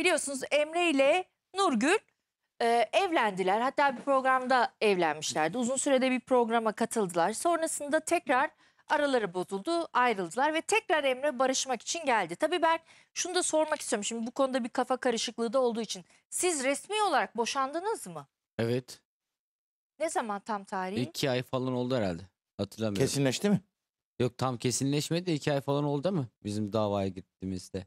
biliyorsunuz Emre ile Nurgül e, evlendiler. Hatta bir programda evlenmişlerdi. Uzun sürede bir programa katıldılar. Sonrasında tekrar araları bozuldu, ayrıldılar ve tekrar Emre barışmak için geldi. Tabii ben şunu da sormak istiyorum. Şimdi bu konuda bir kafa karışıklığı da olduğu için. Siz resmi olarak boşandınız mı? Evet. Ne zaman tam tarihi? İki ay falan oldu herhalde. Hatırlamıyorum. Kesinleşti mi? Yok tam kesinleşmedi de iki ay falan oldu mu bizim davaya gittiğimizde?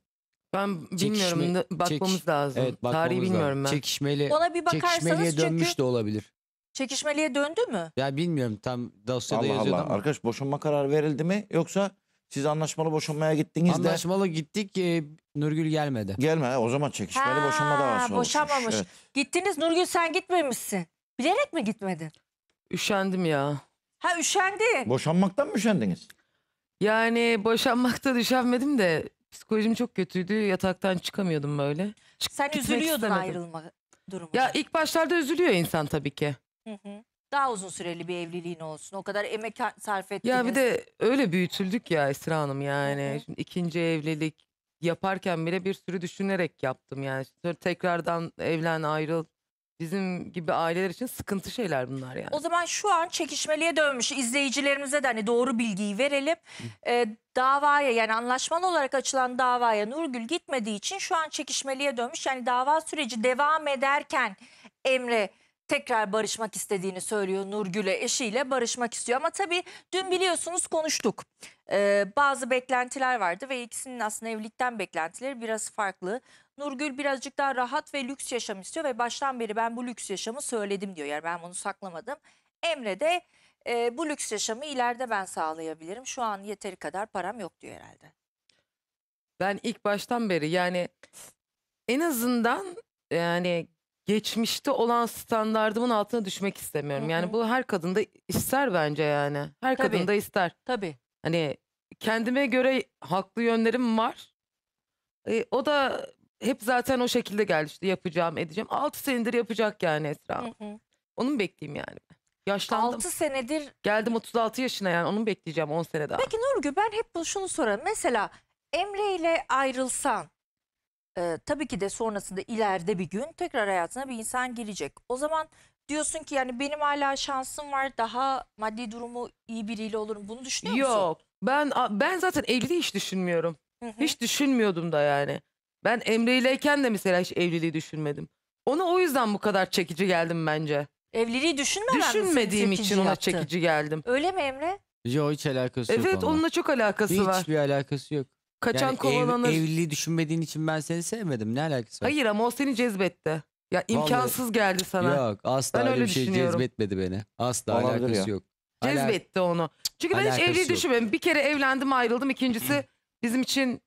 Ben bilmiyorum. Çekişme- bakmamız çekiş- lazım. Evet, bakmamız Tarihi lazım. bilmiyorum ben. Çekişmeli, Ona bir bakarsanız çekişmeliye dönmüş çünkü de olabilir. çekişmeliye döndü mü? Ya bilmiyorum tam dosyada Allah yazıyordu Allah. ama. Arkadaş boşanma kararı verildi mi? Yoksa siz anlaşmalı boşanmaya gittiniz de Anlaşmalı gittik e, Nurgül gelmedi. gelme. ha, O zaman çekişmeli Ha, boşanma davası olmuş. boşanmamış. Evet. Gittiniz Nurgül sen gitmemişsin. Bilerek mi gitmedin? Üşendim ya. Ha üşendi. Boşanmaktan mı üşendiniz? Yani boşanmakta düşenmedim de Psikolojim çok kötüydü. Yataktan çıkamıyordum böyle. Çık Sen üzülüyordun ayrılma durumu. Ya ilk başlarda üzülüyor insan tabii ki. Hı hı. Daha uzun süreli bir evliliğin olsun. O kadar emek sarf ettiniz. Ya bir de öyle büyütüldük ya Esra Hanım yani. Şimdi ikinci evlilik yaparken bile bir sürü düşünerek yaptım yani. Sonra tekrardan evlen ayrıl bizim gibi aileler için sıkıntı şeyler bunlar yani. O zaman şu an çekişmeliye dönmüş izleyicilerimize de hani doğru bilgiyi verelim. Ee, davaya yani anlaşmalı olarak açılan davaya Nurgül gitmediği için şu an çekişmeliye dönmüş. Yani dava süreci devam ederken Emre tekrar barışmak istediğini söylüyor Nurgül'e eşiyle barışmak istiyor. Ama tabii dün biliyorsunuz konuştuk. Ee, bazı beklentiler vardı ve ikisinin aslında evlilikten beklentileri biraz farklı. Nurgül birazcık daha rahat ve lüks yaşam istiyor ve baştan beri ben bu lüks yaşamı söyledim diyor. Yani ben bunu saklamadım. Emre de e, bu lüks yaşamı ileride ben sağlayabilirim. Şu an yeteri kadar param yok diyor herhalde. Ben ilk baştan beri yani en azından yani geçmişte olan standardımın altına düşmek istemiyorum. Hı hı. Yani bu her kadında ister bence yani. Her Tabii. kadında ister. Tabii. Hani kendime göre haklı yönlerim var. E, o da hep zaten o şekilde geldi işte yapacağım edeceğim. 6 senedir yapacak yani Esra. Hanım. Hı hı. Onu mu bekleyeyim yani? Yaşlandım. 6 senedir. Geldim 36 yaşına yani onu mu bekleyeceğim 10 sene daha. Peki Nurgül ben hep bu şunu sorarım. Mesela Emre ile ayrılsan e, tabii ki de sonrasında ileride bir gün tekrar hayatına bir insan girecek. O zaman diyorsun ki yani benim hala şansım var daha maddi durumu iyi biriyle olurum bunu düşünüyor musun? Yok ben ben zaten evliliği hiç düşünmüyorum. Hı hı. Hiç düşünmüyordum da yani. Ben Emre ileyken de mesela hiç evliliği düşünmedim. Ona o yüzden bu kadar çekici geldim bence. Evliliği düşünmeden mi Düşünmediğim için ona yaptı? çekici geldim. Öyle mi Emre? Yo hiç alakası yok Evet onunla çok alakası var. Hiçbir alakası yok. Kaçan yani ev- evliliği düşünmediğin için ben seni sevmedim. Ne alakası var? Hayır ama o seni cezbetti. Ya imkansız geldi sana. Yok asla Ben öyle, öyle bir şey cezbetmedi beni. Asla Olabilir alakası ya. yok. Ala- Cezbetti onu. Çünkü ben hiç evliliği yok. düşünmedim. Bir kere evlendim ayrıldım. İkincisi bizim için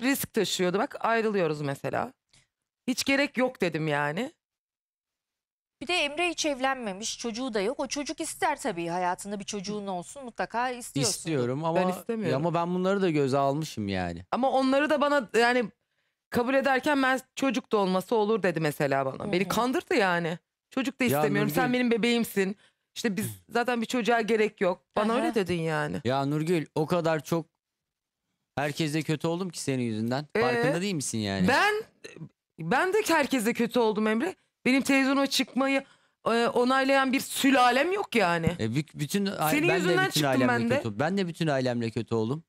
risk taşıyordu. Bak ayrılıyoruz mesela. Hiç gerek yok dedim yani. Bir de Emre hiç evlenmemiş, çocuğu da yok. O çocuk ister tabii hayatında bir çocuğun olsun mutlaka istiyorsun. İstiyorum ama Ben istemiyorum. ama ben bunları da göze almışım yani. Ama onları da bana yani kabul ederken ben çocuk da olması olur dedi mesela bana. Hı Beni kandırdı yani. Çocuk da istemiyorum. Nurgül- Sen benim bebeğimsin. İşte biz zaten bir çocuğa gerek yok. Bana Aha. öyle dedin yani. Ya Nurgül o kadar çok Herkes kötü oldum ki senin yüzünden. Ee, değil misin yani? Ben ben de herkese kötü oldum Emre. Benim televizyona çıkmayı e, onaylayan bir sülalem yok yani. E, bütün Senin ben yüzünden de bütün çıktım ben de. Kötü, ben de bütün ailemle kötü oldum.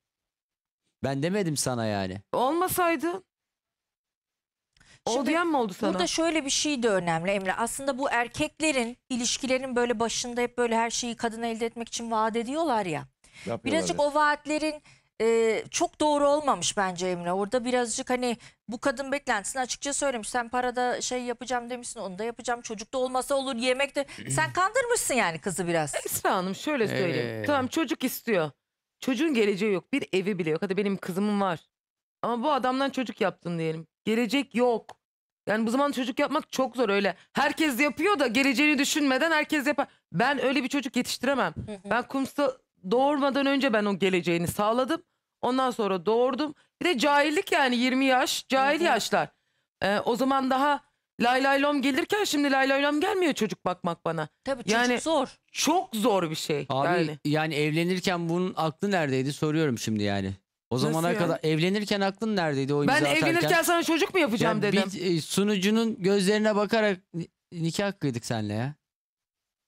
Ben demedim sana yani. Olmasaydı. O diyen mi oldu sana? Burada şöyle bir şey de önemli Emre. Aslında bu erkeklerin ilişkilerin böyle başında hep böyle her şeyi kadına elde etmek için vaat ediyorlar ya. birazcık ya. o vaatlerin e, çok doğru olmamış bence Emine. Orada birazcık hani bu kadın beklentisini açıkça söylemiş. Sen parada şey yapacağım demişsin onu da yapacağım. çocuk da olmasa olur yemekte. Sen kandırmışsın yani kızı biraz. Esra Hanım şöyle söyleyeyim. Ee. Tamam çocuk istiyor. Çocuğun geleceği yok. Bir evi bile yok. Hadi benim kızımın var. Ama bu adamdan çocuk yaptın diyelim. Gelecek yok. Yani bu zaman çocuk yapmak çok zor öyle. Herkes yapıyor da geleceğini düşünmeden herkes yapar. Ben öyle bir çocuk yetiştiremem. ben kumsa doğurmadan önce ben o geleceğini sağladım. Ondan sonra doğurdum. Bir de cahillik yani 20 yaş cahil yaşlar. Ee, o zaman daha lay lay lom gelirken şimdi lay lay lom gelmiyor çocuk bakmak bana. Tabii çocuk Yani- zor. Çok zor bir şey. Abi yani. yani. evlenirken bunun aklı neredeydi soruyorum şimdi yani. O zamana yani? kadar evlenirken aklın neredeydi o imza Ben atarken? evlenirken sana çocuk mu yapacağım Ya dedim. Bir, e, sunucunun gözlerine bakarak nikah kıydık seninle ya.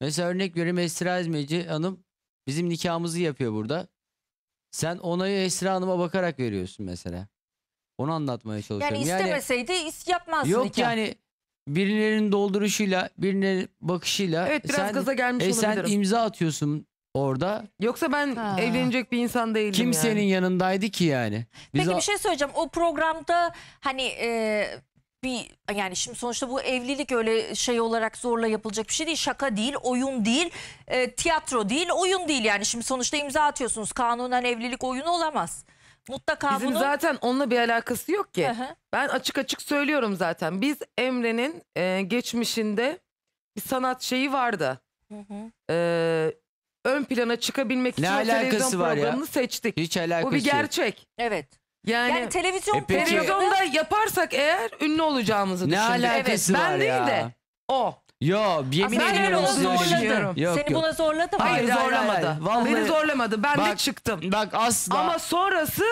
Mesela örnek veriyorum Esra İzmeci Hanım bizim nikahımızı yapıyor burada. Sen onayı Esra Hanım'a bakarak veriyorsun mesela. Onu anlatmaya çalışıyorum. Yani istemeseydi is yapmazdı Yok nikah. yani birilerinin dolduruşuyla, birinin bakışıyla Evet biraz sen, gaza gelmiş e, sen imza atıyorsun orada. Yoksa ben Ha. evlenecek bir insan değilim Kimsenin yani. yanındaydı ki yani. Biz Peki bir şey söyleyeceğim. O programda hani e, bir yani şimdi sonuçta bu evlilik öyle şey olarak zorla yapılacak bir şey değil. Şaka değil, oyun değil, e, tiyatro değil, oyun değil. Yani şimdi sonuçta imza atıyorsunuz. Kanunen evlilik oyunu olamaz. Mutlaka Bizim bunu... zaten onunla bir alakası yok ki. Ben açık açık söylüyorum zaten. Biz Emre'nin e, geçmişinde bir sanat şeyi vardı. E, ön plana çıkabilmek ne için televizyon var programını ya? seçtik. Hiç alakası yok. Bu bir gerçek. Evet. Yani, Yani televizyon E peki- televizyonda yaparsak eğer ünlü olacağımızı Ne düşündüm. evet, var ben ya? değil de o. Yo yemin Aslında ben öyle ediyorum. olduğunu size öyle Yok, Seni yok. buna zorladı mı? Hayır Hayır, zorlamadı. hayır. Vallahi- Beni zorlamadı. Ben de çıktım. Bak asla. Ama sonrası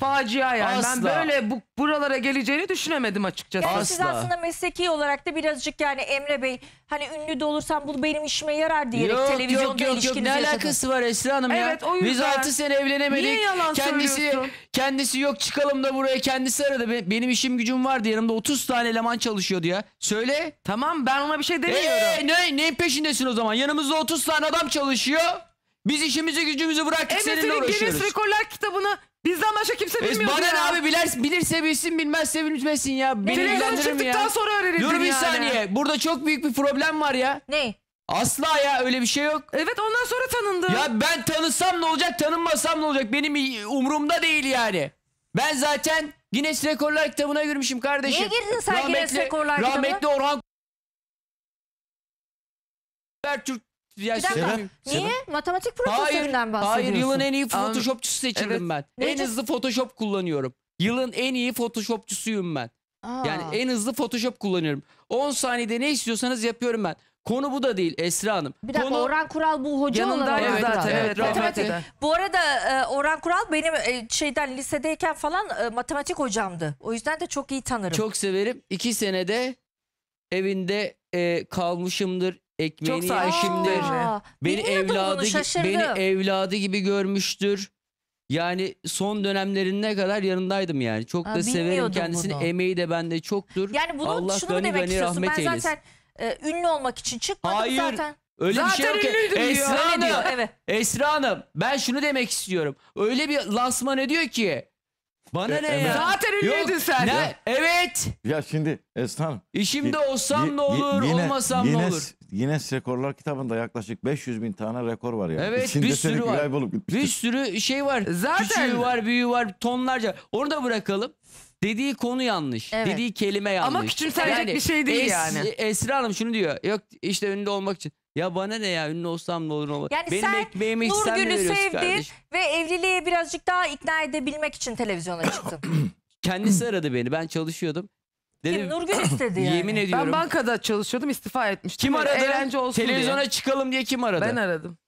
Facia yani. Asla. Ben böyle bu, buralara geleceğini düşünemedim açıkçası. Yani siz aslında mesleki olarak da birazcık yani Emre Bey hani ünlü de olursam bu benim işime yarar diyerek televizyonda yok, yok, yok. Ne yaşadınız. alakası var Esra Hanım ya? Evet, o yüzden. Biz 6 sene evlenemedik. Niye yalan kendisi, söylüyorsun? kendisi yok çıkalım da buraya kendisi aradı. Benim işim gücüm vardı yanımda 30 tane eleman çalışıyordu ya. Söyle. Tamam ben ona bir şey demiyorum. Ee, ne, neyin peşindesin o zaman? Yanımızda 30 tane adam çalışıyor. Biz işimizi gücümüzü bıraktık seninle MF'nin Guinness uğraşıyoruz. Rekorlar kitabına Bizden başka kimse bilmiyor. Bana ne abi bilir, bilirse bilsin bilmezse bilmesin ya. Beni Televizyon çıktıktan ya? sonra öğrenildin Dur bir yani. saniye. Burada çok büyük bir problem var ya. Ne? Asla ya öyle bir şey yok. Evet ondan sonra tanındı. Ya ben tanısam ne olacak tanınmasam ne olacak benim umurumda değil yani. Ben zaten Guinness Rekorlar kitabına girmişim kardeşim. Niye girdin sen Guinness Rekorlar kitabına? Rahmetli Orhan Bertürk ya Bir dakika. Niye? Matematik profesöründen bahsediyorsun. hayır yılın en iyi photoshopçusu seçildim evet. ben. En hızlı photoshop kullanıyorum. Yılın en iyi photoshopçusuyum ben. Aa. Yani en hızlı photoshop kullanıyorum. 10 saniyede ne istiyorsanız yapıyorum ben. Konu bu da değil Esra Hanım. Bir dakika Konu Orhan Kural bu hoca olan Yanındaydı zaten evet. Matematik. Bu arada e, Orhan Kural benim e, şeyden lisedeyken falan e, matematik hocamdı. O yüzden de çok iyi tanırım. çok severim. 2 senede evinde e, kalmışımdır. Ekmeğini Çok yemişimdir. Beni evladı beni evladı gibi görmüştür. Yani son dönemlerine kadar yanındaydım yani. Çok Aa, da severim kendisini. bunu. Emeği de bende çoktur. Yani bunu Allah şunu demek gani istiyorsun. rahmet Ben eylesin. zaten e, ünlü olmak için çıkmadım Hayır. zaten. Öyle bir şey Zaten yok ki. ünlüydüm Esra Öyle Hanım, Evet. Esra Hanım ben şunu demek istiyorum. Öyle bir lansman ediyor ki. Bana E, ne evet. ya? Zaten ünlüydün Yok, sen. Ne? Evet. Ya şimdi Esra Hanım. İşimde Y- olsam ne olur, yine- olmasam ne olur. Yine Rekorlar kitabında yaklaşık 500 bin tane rekor var yani. Evet İçinde bir sürü var. Bir sürü şey var. Zaten. Küçüğü var, büyüğü var, tonlarca. Onu da bırakalım. Dediği konu yanlış. Evet. Dediği kelime yanlış. Ama küçümsenecek yani, bir şey değil es, yani. Esra Hanım şunu diyor. Yok işte ünlü olmak için. Ya bana ne ya ünlü olsam ne olur ne olur. Yani Benim sen ekmeğimi Nurgül'ü sen sevdin kardeşim? ve evliliğe birazcık daha ikna edebilmek için televizyona çıktın. Kendisi aradı beni ben çalışıyordum. Dedim, Kim Nurgül istedi yani. Yemin ediyorum. Ben bankada çalışıyordum istifa etmiştim. Kim aradı? Eğlence olsun Televizyona diye. çıkalım diye kim aradı? Ben aradım.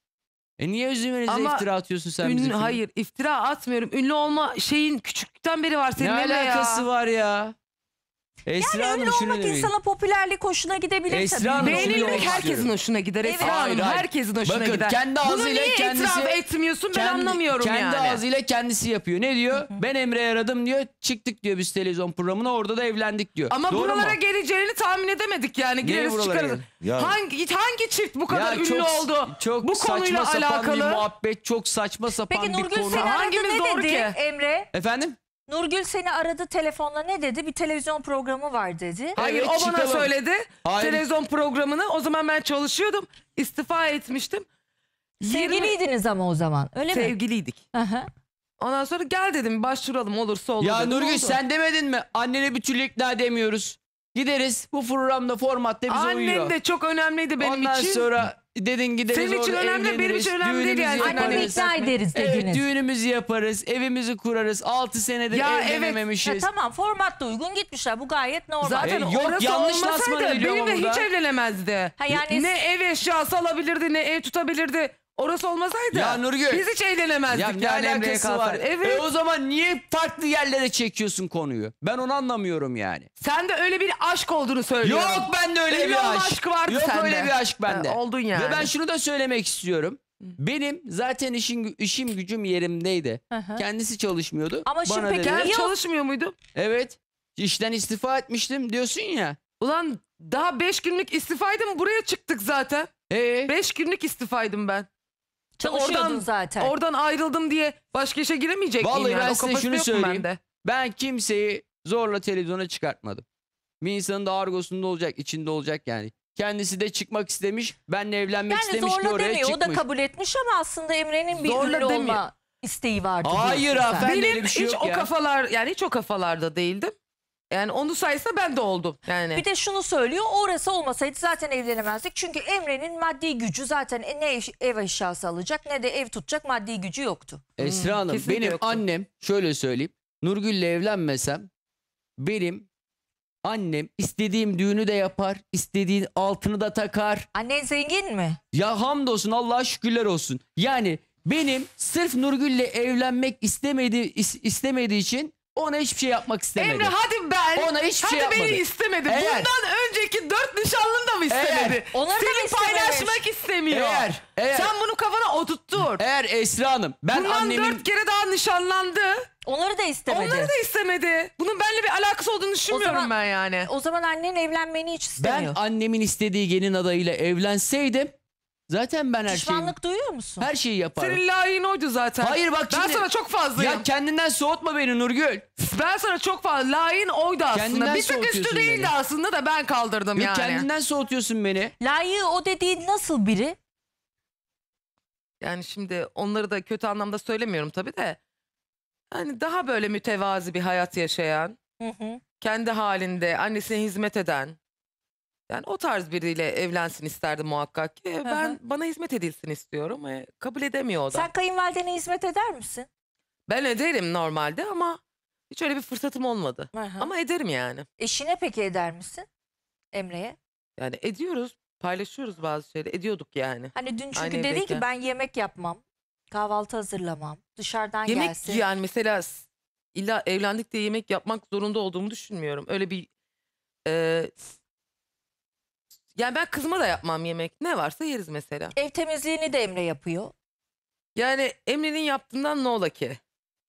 E niye üzümünüze Ama iftira atıyorsun sen ünlü, bizim Hayır iftira atmıyorum. Ünlü olma şeyin küçüklükten beri var senin. Ne alakası ya? var ya? Esra yani Hanım öyle şunu olmak demeyin. insana popülerlik hoşuna gidebilir Esra tabii. Hanım, şunu demek herkesin istiyorum. hoşuna gider Esra Evet. Hanım. hayır. Herkesin hoşuna Bakın, gider. kendi Bunu ağzıyla niye kendisi- itiraf etmiyorsun ben Kendi- anlamıyorum kendi yani. ağzıyla kendisi yapıyor. Ne diyor? Ben Emre'ye aradım diyor. Çıktık diyor biz televizyon programına. Orada da evlendik diyor. Ama Doğru buralara mu? geleceğini tahmin edemedik yani. Gireriz buralara çıkarız. Ya- Hangi hangi çift bu kadar Ya ünlü çok- oldu? Çok bu konuyla saçma sapan bir alakalı. muhabbet. Çok saçma sapan Peki bir Nurgül seni aradı ne dedi Emre? Efendim? Nurgül seni aradı telefonla ne dedi? Bir televizyon programı var dedi. Hayır Evet, o bana söyledi. Hayır. Televizyon programını. O zaman ben çalışıyordum. İstifa etmiştim. Yirmi- Sevgiliydiniz ama o zaman öyle mi? Sevgiliydik. Aha. Ondan sonra gel dedim başvuralım olursa olur. Ya dedim. Nurgül sen demedin mi? Annene bir türlü ikna edemiyoruz. Gideriz bu programda formatta bize Annem uyuyor. de çok önemliydi benim Ondan için. sonra Dedin gideriz Senin için orada önemli, benim için önemli değil yani. Annemi yaparız. ikna ederiz Evet, düğünümüzü yaparız, evimizi kurarız. 6 senedir Ya evet. Ya tamam format da uygun gitmişler. Bu gayet normal. Zaten E, yok, yanlış lansman olmasaydı ediliyor ama benimle hiç evlenemezdi. Ha, yani- Ne ev eşyası alabilirdi ne ev tutabilirdi. Orası olmasaydı Ya Nurgül. biz hiç eğlenemezdik. Ya ne yani Emre'ye alakası kalsaydı. var? Evet. E o zaman niye farklı yerlere çekiyorsun konuyu? Ben onu anlamıyorum yani. Sen de öyle bir aşk olduğunu söylüyorsun. Yok bende öyle Öyle bir olan aşk. aşk vardı Yok sende. öyle bir aşk bende. Ha, oldun yani. Ve ben şunu da söylemek istiyorum. Benim zaten işim, işim gücüm yerimdeydi. Hı hı. Kendisi çalışmıyordu. Ama şimdi Bana peki dedi, Yok. çalışmıyor muydum? Evet. İşten istifa etmiştim diyorsun ya. Ulan daha 5 günlük istifaydım buraya çıktık zaten. Ee, günlük istifaydım ben. Çalışıyordun oradan, zaten. Oradan ayrıldım diye başka işe giremeyecek Vallahi miyim? Vallahi ben size şunu söyleyeyim. Ben, ben kimseyi zorla televizyona çıkartmadım. Bir insanın da argosunda olacak, içinde olacak yani. Kendisi de çıkmak istemiş, benle evlenmek yani istemiş zorla oraya demiyor. çıkmış. O da kabul etmiş ama aslında Emre'nin bir zorla ünlü demiyor. olma isteği vardı. Hayır efendim öyle bir şey yok Hiç ya. o kafalar yani hiç o kafalarda değildim. Yani onun sayesinde ben de oldum. Yani. Bir de şunu söylüyor orası olmasaydı zaten evlenemezdik. Çünkü Emre'nin maddi gücü zaten e, ne ev, ev eşyası alacak ne de ev tutacak maddi gücü yoktu. Esra hmm, Hanım benim yoktu. annem şöyle söyleyeyim. Nurgül'le evlenmesem benim annem istediğim düğünü de yapar, istediğin altını da takar. Annen zengin mi? Ya hamdolsun Allah'a şükürler olsun. Yani benim sırf Nurgül'le evlenmek istemedi istemediği için ona hiçbir şey yapmak istemedi. Emre hadi ben. Ona hiçbir hadi şey yapmadı. Hadi beni istemedi. Eğer, Bundan önceki dört nişanlını da mı istemedi? Eğer, Onları Seni da paylaşmak istemiyor. Eğer, eğer. Sen bunu kafana oturttur. Eğer Esra Hanım ben Bundan annemin... dört kere daha nişanlandı. Onları da istemedi. Onları da istemedi. Bunun benimle bir alakası olduğunu düşünmüyorum zaman, ben yani. O zaman annenin evlenmeni hiç istemiyor. Ben annemin istediği gelin adayıyla evlenseydim Zaten ben her şeyi Pişmanlık duyuyor musun? her şeyi yaparım. Senin layığın oydu zaten. Hayır bak şimdi. Ben sana çok fazlayım. Ya kendinden soğutma beni Nurgül. Ben sana çok fazla layığın oydu aslında. Kendinden bir tık soğutuyorsun üstü beni. değildi aslında da ben kaldırdım yani. Kendinden soğutuyorsun beni. Layığı o dediğin nasıl biri? Yani şimdi onları da kötü anlamda söylemiyorum tabii de. Hani daha böyle mütevazi bir hayat yaşayan, Hı hı. kendi halinde annesine hizmet eden, yani o tarz biriyle evlensin isterdim muhakkak ki. Ben hı. bana hizmet edilsin istiyorum. E, kabul edemiyor o da. Sen kayınvalidene hizmet eder misin? Ben ederim normalde ama hiç öyle bir fırsatım olmadı. Hı hı. Ama ederim yani. Eşine peki eder misin? Emre'ye. Yani ediyoruz, paylaşıyoruz bazı şeyleri. Ediyorduk yani. Hani dün çünkü Aynı dedi ki ben yemek yapmam. Kahvaltı hazırlamam. Dışarıdan Yemek gelsin. yani mesela illa evlendik diye yemek yapmak zorunda olduğumu düşünmüyorum. Öyle bir e, yani ben kızıma da yapmam yemek. Ne varsa yeriz mesela. Ev temizliğini de Emre yapıyor. Yani Emre'nin yaptığından ne ola ki?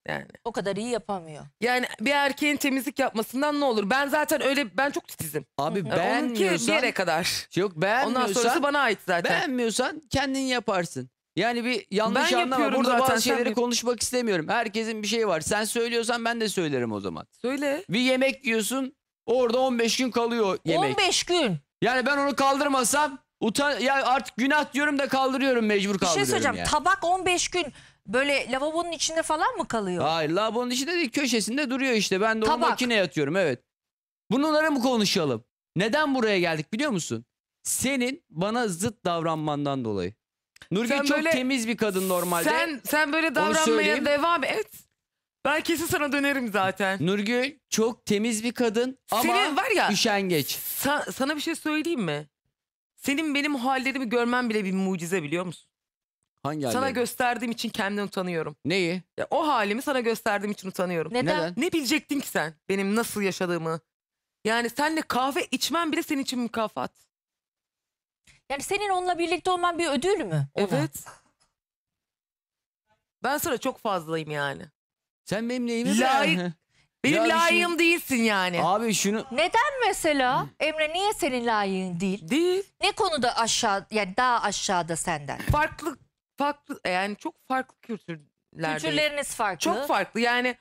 Yani. O kadar iyi yapamıyor. Yani bir erkeğin temizlik yapmasından ne olur? Ben zaten öyle ben çok titizim. Abi Onunki bir yere kadar. Yok beğenmiyorsan Ondan sonrası bana ait zaten. beğenmiyorsan kendin yaparsın. Yani bir yanlış Ben anlama burada zaten, bazı şeyleri konuşmak istemiyorum. Herkesin bir şeyi var. Sen söylüyorsan ben de söylerim o zaman. Söyle. Bir yemek yiyorsun orada 15 gün kalıyor yemek. 15 gün. Yani ben onu kaldırmasam utan ya artık günah diyorum da kaldırıyorum mecbur Bir şey söyleyeceğim. yani. Tabak 15 gün böyle lavabonun içinde falan mı kalıyor? Hayır lavabonun içinde değil köşesinde duruyor işte. Ben de onu Tabak. makineye atıyorum evet. Bunları mı konuşalım? Neden buraya geldik biliyor musun? Senin bana zıt davranmandan dolayı. Nurgül Sen çok böyle- temiz bir kadın normalde. Sen sen böyle davranmaya devam et. Ben kesin sana dönerim zaten. Nurgül çok temiz bir kadın ama Senin var ya- üşengeç. Sa- sana bir şey söyleyeyim mi? Senin benim o hallerimi görmen bile bir mucize biliyor musun? Hangi Sana halleri? gösterdiğim için kendimden utanıyorum. Neyi? Ya, o halimi sana gösterdiğim için utanıyorum. Neden? Neden? Ne bilecektin ki sen benim nasıl yaşadığımı? Yani senle kahve içmem bile senin için mükafat. Yani senin onunla birlikte olman bir ödül mü? ona? Evet. Ben sana çok fazlayım yani. Sen benim neyimi Layık- Benim Ya layığım değilsin yani. Abi şunu Neden mesela Emre niye senin layığın değil? Değil. Ne konuda aşağı yani daha aşağıda senden? Farklı farklı e, yani çok farklı kültürlerdeyiz. Kültürleriniz farklı. Çok farklı. Yani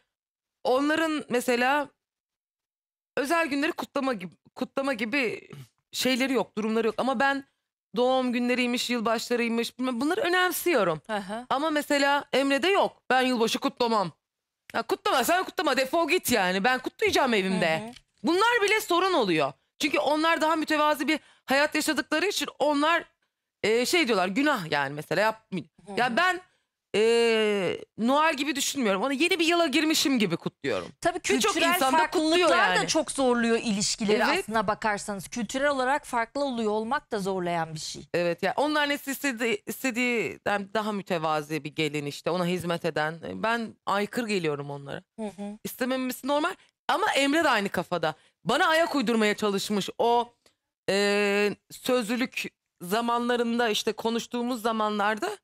onların mesela özel günleri kutlama gibi kutlama gibi şeyleri yok, durumları yok ama ben doğum günleriymiş, yılbaşlarıymış bilmem bunları önemsiyorum. Hı Ama mesela Emre'de yok. Ben yılbaşı kutlamam. Ya kutlama sen kutlama defol git yani ben kutlayacağım evimde. Hı hı. Bunlar bile sorun oluyor. Çünkü onlar daha mütevazi bir hayat yaşadıkları için onlar e, şey diyorlar günah yani mesela yap. Hı hı. Ya ben eee Noel gibi düşünmüyorum. Onu yeni bir yıla girmişim gibi kutluyorum. Tabii kültürel insan da farklılıklar kutluyor da çok zorluyor ilişkileri Evet. aslına bakarsanız. Kültürel olarak farklı oluyor olmak da zorlayan bir şey. Evet ya onun annesi istediği, istediğinden daha mütevazi bir gelin işte ona hizmet eden. Ben aykır geliyorum onlara. Hı hı. İstememesi normal ama Emre de aynı kafada. Bana ayak uydurmaya çalışmış o eee sözlülük zamanlarında işte konuştuğumuz zamanlarda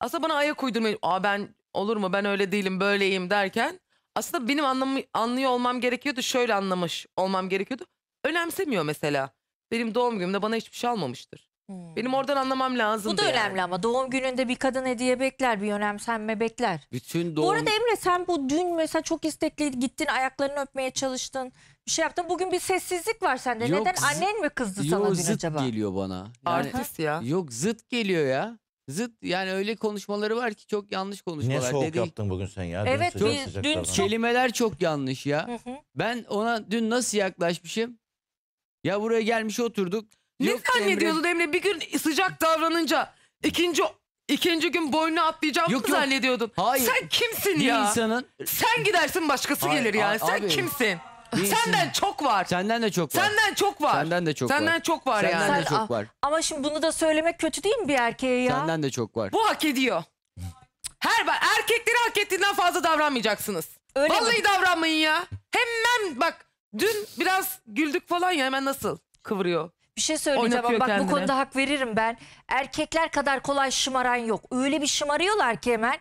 aslında bana ayak uydurmayı, Aa ben olur mu ben öyle değilim böyleyim." derken aslında benim anlamı anlıyor olmam gerekiyordu. Şöyle anlamış olmam gerekiyordu. Önemsemiyor mesela. Benim doğum günümde bana hiçbir şey almamıştır. Hımm. Benim hmm. oradan anlamam lazım. Bu da yani. önemli ama doğum gününde bir kadın hediye bekler, bir önemsenme bekler. Bütün doğum. Bu arada Emre sen bu dün mesela çok istekli gittin, ayaklarını öpmeye çalıştın, bir şey yaptın. Bugün bir sessizlik var sende. Yok, Neden annen mi kızdı sana acaba? Yok zıt geliyor bana. Yani Artist ya. yok zıt geliyor ya. Zıt yani öyle konuşmaları var ki çok yanlış konuşmalar konuşmalar. soğuk Dedi- yaptın bugün sen ya? Evet, dün- sıcak dün Kelimeler çok yanlış ya. Ben ona dün nasıl yaklaşmışım? Ya buraya gelmiş oturduk. Ne Yok zannediyordun Emre? Bir gün sıcak davranınca ikinci ikinci gün boynu atlayacağım Yok, mı yok. zannediyordun? Hayır. Sen kimsin Bir ya? insanın Sen gidersin başkası Hayır, gelir yani. a- Sen kimsin? Değilsin. Senden çok var. Senden de çok var. Senden çok var. Senden de çok var. Senden çok var yani. Senden de çok var. Ama şimdi bunu da söylemek kötü değil mi bir erkeğe ya? Senden de çok var. Bu hak ediyor. Her bak erkekleri hak ettiğinden fazla davranmayacaksınız. Öyle mi? davranmayın ya. Hemen bak dün biraz güldük falan ya hemen nasıl kıvırıyor. Bir şey söyleyeceğim ama bak kendini. bu konuda hak veririm ben. Erkekler kadar kolay şımaran yok. Öyle bir şımarıyorlar ki hemen.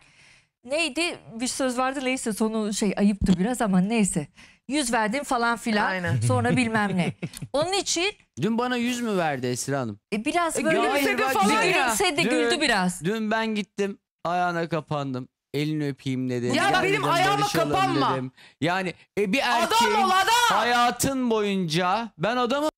Neydi bir söz vardı neyse sonu şey ayıptı biraz ama neyse yüz verdim falan filan. Aynen. Sonra bilmem ne. Onun için Dün bana yüz mü verdi Esra Hanım? e, biraz E, böyle gülümsedi bir- falan ya. bir Dün- güldü biraz. Dün ben gittim ayağına kapandım. Elini öpeyim dedim. Ya gel benim ayağıma kapanma. dedim. Yani e, bir erkeğin Adam ol adam. hayatın boyunca ben adamım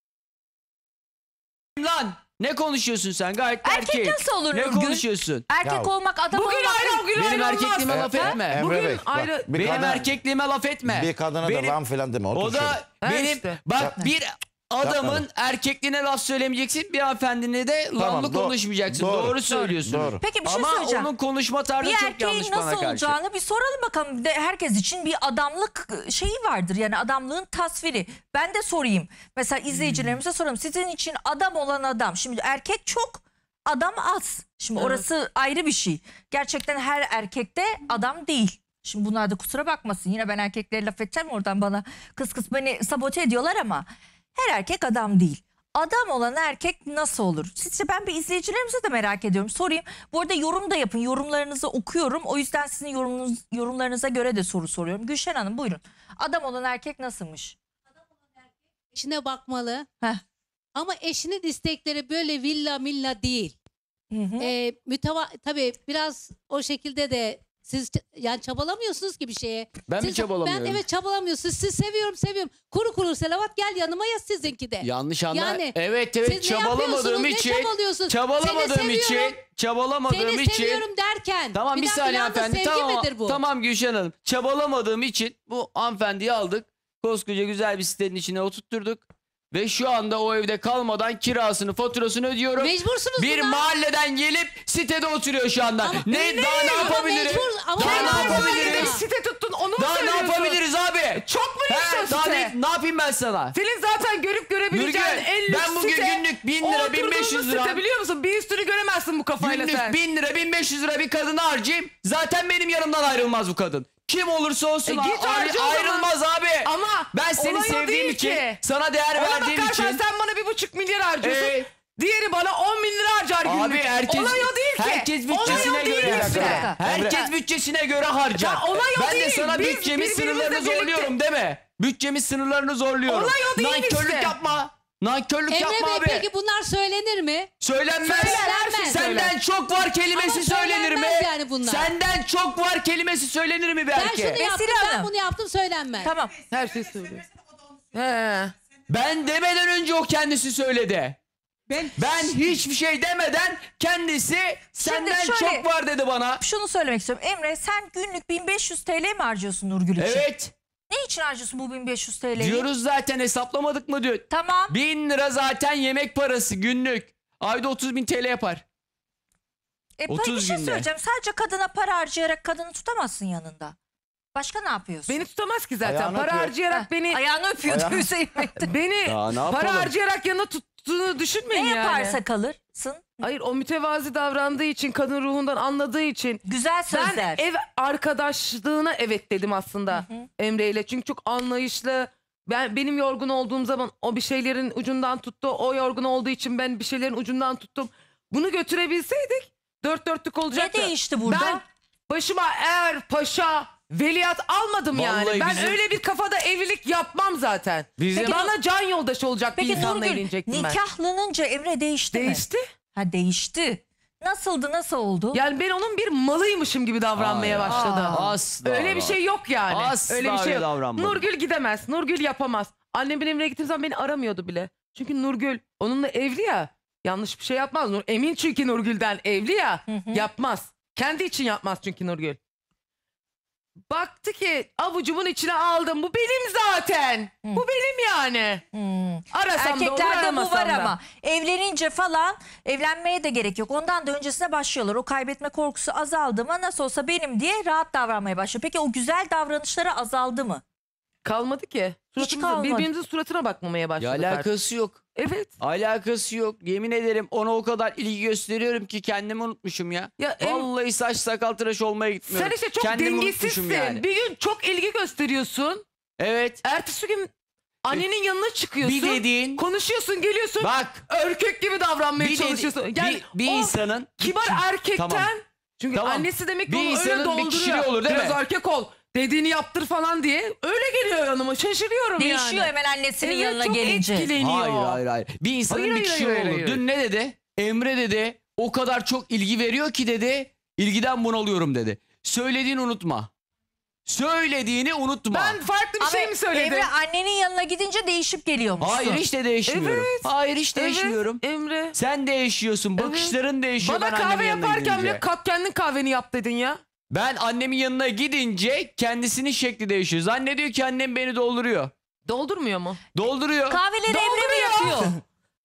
lan. Ne konuşuyorsun sen? Gayet erkek. Erkek nasıl olur Ne Nurgül? konuşuyorsun? Erkek Ya, olmak adam Bugün olmak. ayrı, bugün Benim erkekliğime laf etme. Emre Bugün Bey, ayrı- bir Benim kadına- erkekliğime laf etme. bir kadına da Benim- lan filan deme. Otur O da benim işte. bak bir Adamın Yapmadım. erkekliğine laf söylemeyeceksin. Bir hanımefendine de lanlı do- konuşmayacaksın. doğru. Doğru, söylüyorsun. Doğru. Peki bir şey Ama söyleyeceğim. onun konuşma tarzı bir çok yanlış bana karşı. nasıl olacağını bir soralım bakalım. De, herkes için bir adamlık şeyi vardır yani adamlığın tasviri. Ben de sorayım. Mesela izleyicilerimize sorayım. Sizin için adam olan adam. Şimdi erkek çok, adam az. Şimdi orası ayrı bir şey. Gerçekten her erkekte adam değil. Şimdi bunlar da kusura bakmasın. Yine ben erkeklere laf edeceğim oradan bana kıs kıs beni sabote ediyorlar ama. Her erkek adam değil. Adam olan erkek nasıl olur? Sizce ben bir izleyicilerimize de merak ediyorum. Sorayım. Bu arada yorum da yapın. Yorumlarınızı okuyorum. O yüzden sizin yorumunuz, yorumlarınıza göre de soru soruyorum. Gülşen Hanım buyurun. Adam olan erkek nasılmış? Eşine bakmalı. Heh. Ama eşinin istekleri böyle villa milla değil. Hı hı. Ee, müteva- tabii biraz o şekilde de siz yani çabalamıyorsunuz ki bir şeye. Ben mi çabalamıyorum? Ben evet çabalamıyorsunuz. Siz seviyorum seviyorum. Kuru kuru selavat gel yanıma yaz sizinki de. Yanlış anla. Yani evet siz evet ne çabalamadığım ne için. çabalıyorsunuz? Çabalamadığım Seni için. Çabalamadığım Seni için. seviyorum derken. Tamam bir, saniye yalnız hanımefendi. Tamam, bu? tamam Gülşen Hanım. Çabalamadığım için bu hanımefendiyi aldık. Koskoca güzel bir sitenin içine oturtturduk. Ve şu anda o evde kalmadan kirasını faturasını ödüyorum. Mecbursunuz Bir buna. mahalleden gelip sitede oturuyor şu anda. Ama- ne, daha ne Ama yapabilirim? mecbur- ama daha ne yapabilirim? Site tuttun onu mu Daha ne söylüyorsun? yapabiliriz abi? Çok mu He, daha ne, ne yapayım ben sana? Senin zaten görüp görebileceğin Nurgül, en lüks ben bugün site, günlük 1000 lira, 1500 lira. site biliyor musun? Bir üstünü göremezsin bu kafayla Günlük sen. 1000 lira 1500 lira bir kadını harcayayım. Zaten benim yanımdan ayrılmaz bu kadın. Kim olursa olsun E, git ayrı- harca o zaman. ayrılmaz abi. Ama ben seni sevdiğim için, ki. sana değer Ona verdiğim bakarsan için. sen bana bir buçuk milyar harcıyorsun. Ee, Diğeri bana 10 bin lira harcar Abi günlük. herkes- Olay o değil ki. herkes bütçesine Olay o göre değil Bir Herkes bütçesine göre harcar. Ya olay o ben de sana Biz bütçemiz sınırlarını birlikte- zorluyorum deme. Bütçemiz sınırlarını zorluyorum. Olay o değil Nankörlük işte. yapma. Nankörlük Emre yapma Bey abi. peki bunlar söylenir mi? Söylenmez. Söylenmez. Senden çok var kelimesi söylenir mi? yani bunlar. Senden çok var kelimesi söylenir mi Ben belki? şunu yaptım, Vesile ben bunu yaptım söylenmez. Tamam her şeyi söylüyor. Ben demeden önce o kendisi söyledi. Ben, ben hiçbir şey demeden kendisi senden şöyle, çok var dedi bana. Şunu söylemek istiyorum. Emre sen günlük 1500 TL mi harcıyorsun Nurgül için? Evet. Ne için harcıyorsun bu 1500 TL'yi? Diyoruz zaten hesaplamadık mı diyor. Tamam. 1000 lira zaten yemek parası günlük. Ayda 30 bin TL yapar. E, 30 bir şey günde. söyleyeceğim. Sadece kadına para harcayarak kadını tutamazsın yanında. Başka ne yapıyorsun? Beni tutamaz ki zaten. Ayağını para öpüyor. harcayarak ha, beni... Ayağını öpüyordu Ayağını... Hüseyin Bey. beni para yapalım? harcayarak yanına tut, tuttuğunu düşünmeyin Ne yani. yaparsa kalırsın. Hayır o mütevazi davrandığı için kadın ruhundan anladığı için. Güzel sözler. Ben ev arkadaşlığına evet dedim aslında Emre ile. Çünkü çok anlayışlı. Ben benim yorgun olduğum zaman o bir şeylerin ucundan tuttu. O yorgun olduğu için ben bir şeylerin ucundan tuttum. Bunu götürebilseydik dört dörtlük olacaktı. Ne değişti burada? Ben başıma er paşa Veliyat almadım Vallahi yani. Ben bizim- öyle bir kafada evlilik yapmam zaten. Bizim- Bana can yoldaşı olacak bir Peki insanla Turgül evlenecektim ben. nikahlanınca Emre değişti mi? Değişti. Ha değişti. Nasıldı nasıl oldu? Yani ben onun bir malıymışım gibi davranmaya Hayır. başladı. Asla. Öyle bir şey yok yani. Asla öyle bir şey yok. davranmadı. Nurgül gidemez. Nurgül yapamaz. Annem benim evine gittiğim zaman beni aramıyordu bile. Çünkü Nurgül onunla evli ya. Yanlış bir şey yapmaz. Nur, emin çünkü Nurgül'den evli ya. Yapmaz. Kendi için yapmaz çünkü Nurgül. Baktı ki avucumun içine aldım. Bu benim zaten. Bu benim yani. Arasam da olur bu var da. ama evlenince falan evlenmeye de gerek yok. Ondan da öncesine başlıyorlar. O kaybetme korkusu azaldı mı nasıl olsa benim diye rahat davranmaya başlıyor. Peki o güzel davranışları azaldı mı? Kalmadı ki. Suratımıza- kalmadı. Birbirimizin suratına bakmamaya Ya başladık artık. alakası yok. Evet. Alakası yok. Yemin ederim ona o kadar ilgi gösteriyorum ki kendimi unutmuşum ya. Ya en- Vallahi saç sakal tıraş olmaya gitmiyorum. Sen işte çok Kendimi dengesizsin. yani. Bir gün çok ilgi gösteriyorsun. Evet. Ertesi gün e, annenin yanına çıkıyorsun. Bir dediğin Konuşuyorsun geliyorsun. bak Erkek gibi davranmaya bir, çalışıyorsun. dedi, Yani bir, bir insanın kibar erkekten. Tamam. Çünkü Tamam. annesi demek ki Bir onu öyle insanın bir dolduruyor. kişiliği olur, değil Biraz mi? erkek ol dediğini yaptır falan diye öyle geliyor yanıma şaşırıyorum yani. Değişiyor hemen annesinin Evet, yanına çok gelince. etkileniyor. Hayır hayır hayır. Bir insanın Hayır, bir hayır, kişi hayır, hayır, hayır. Dün ne dedi? Emre dedi. O kadar çok ilgi veriyor ki dedi. İlgiden bunalıyorum dedi. Söylediğini unutma. Söylediğini unutma. Ben farklı bir Ama şey mi söyledim? Emre annenin yanına gidince değişip geliyormuş. Hayır hiç de değişmiyorum. Evet. Hayır hiç Evet, değişmiyorum. Emre. Sen değişiyorsun. Bakışların değişiyor. Bana ben kahve yaparken gidince. bile kat kendin kahveni yap dedin ya. Ben annemin yanına gidince kendisinin şekli değişiyor. Zannediyor ki annem beni dolduruyor. Doldurmuyor mu? Dolduruyor. Kahveleri Emre mi yapıyor?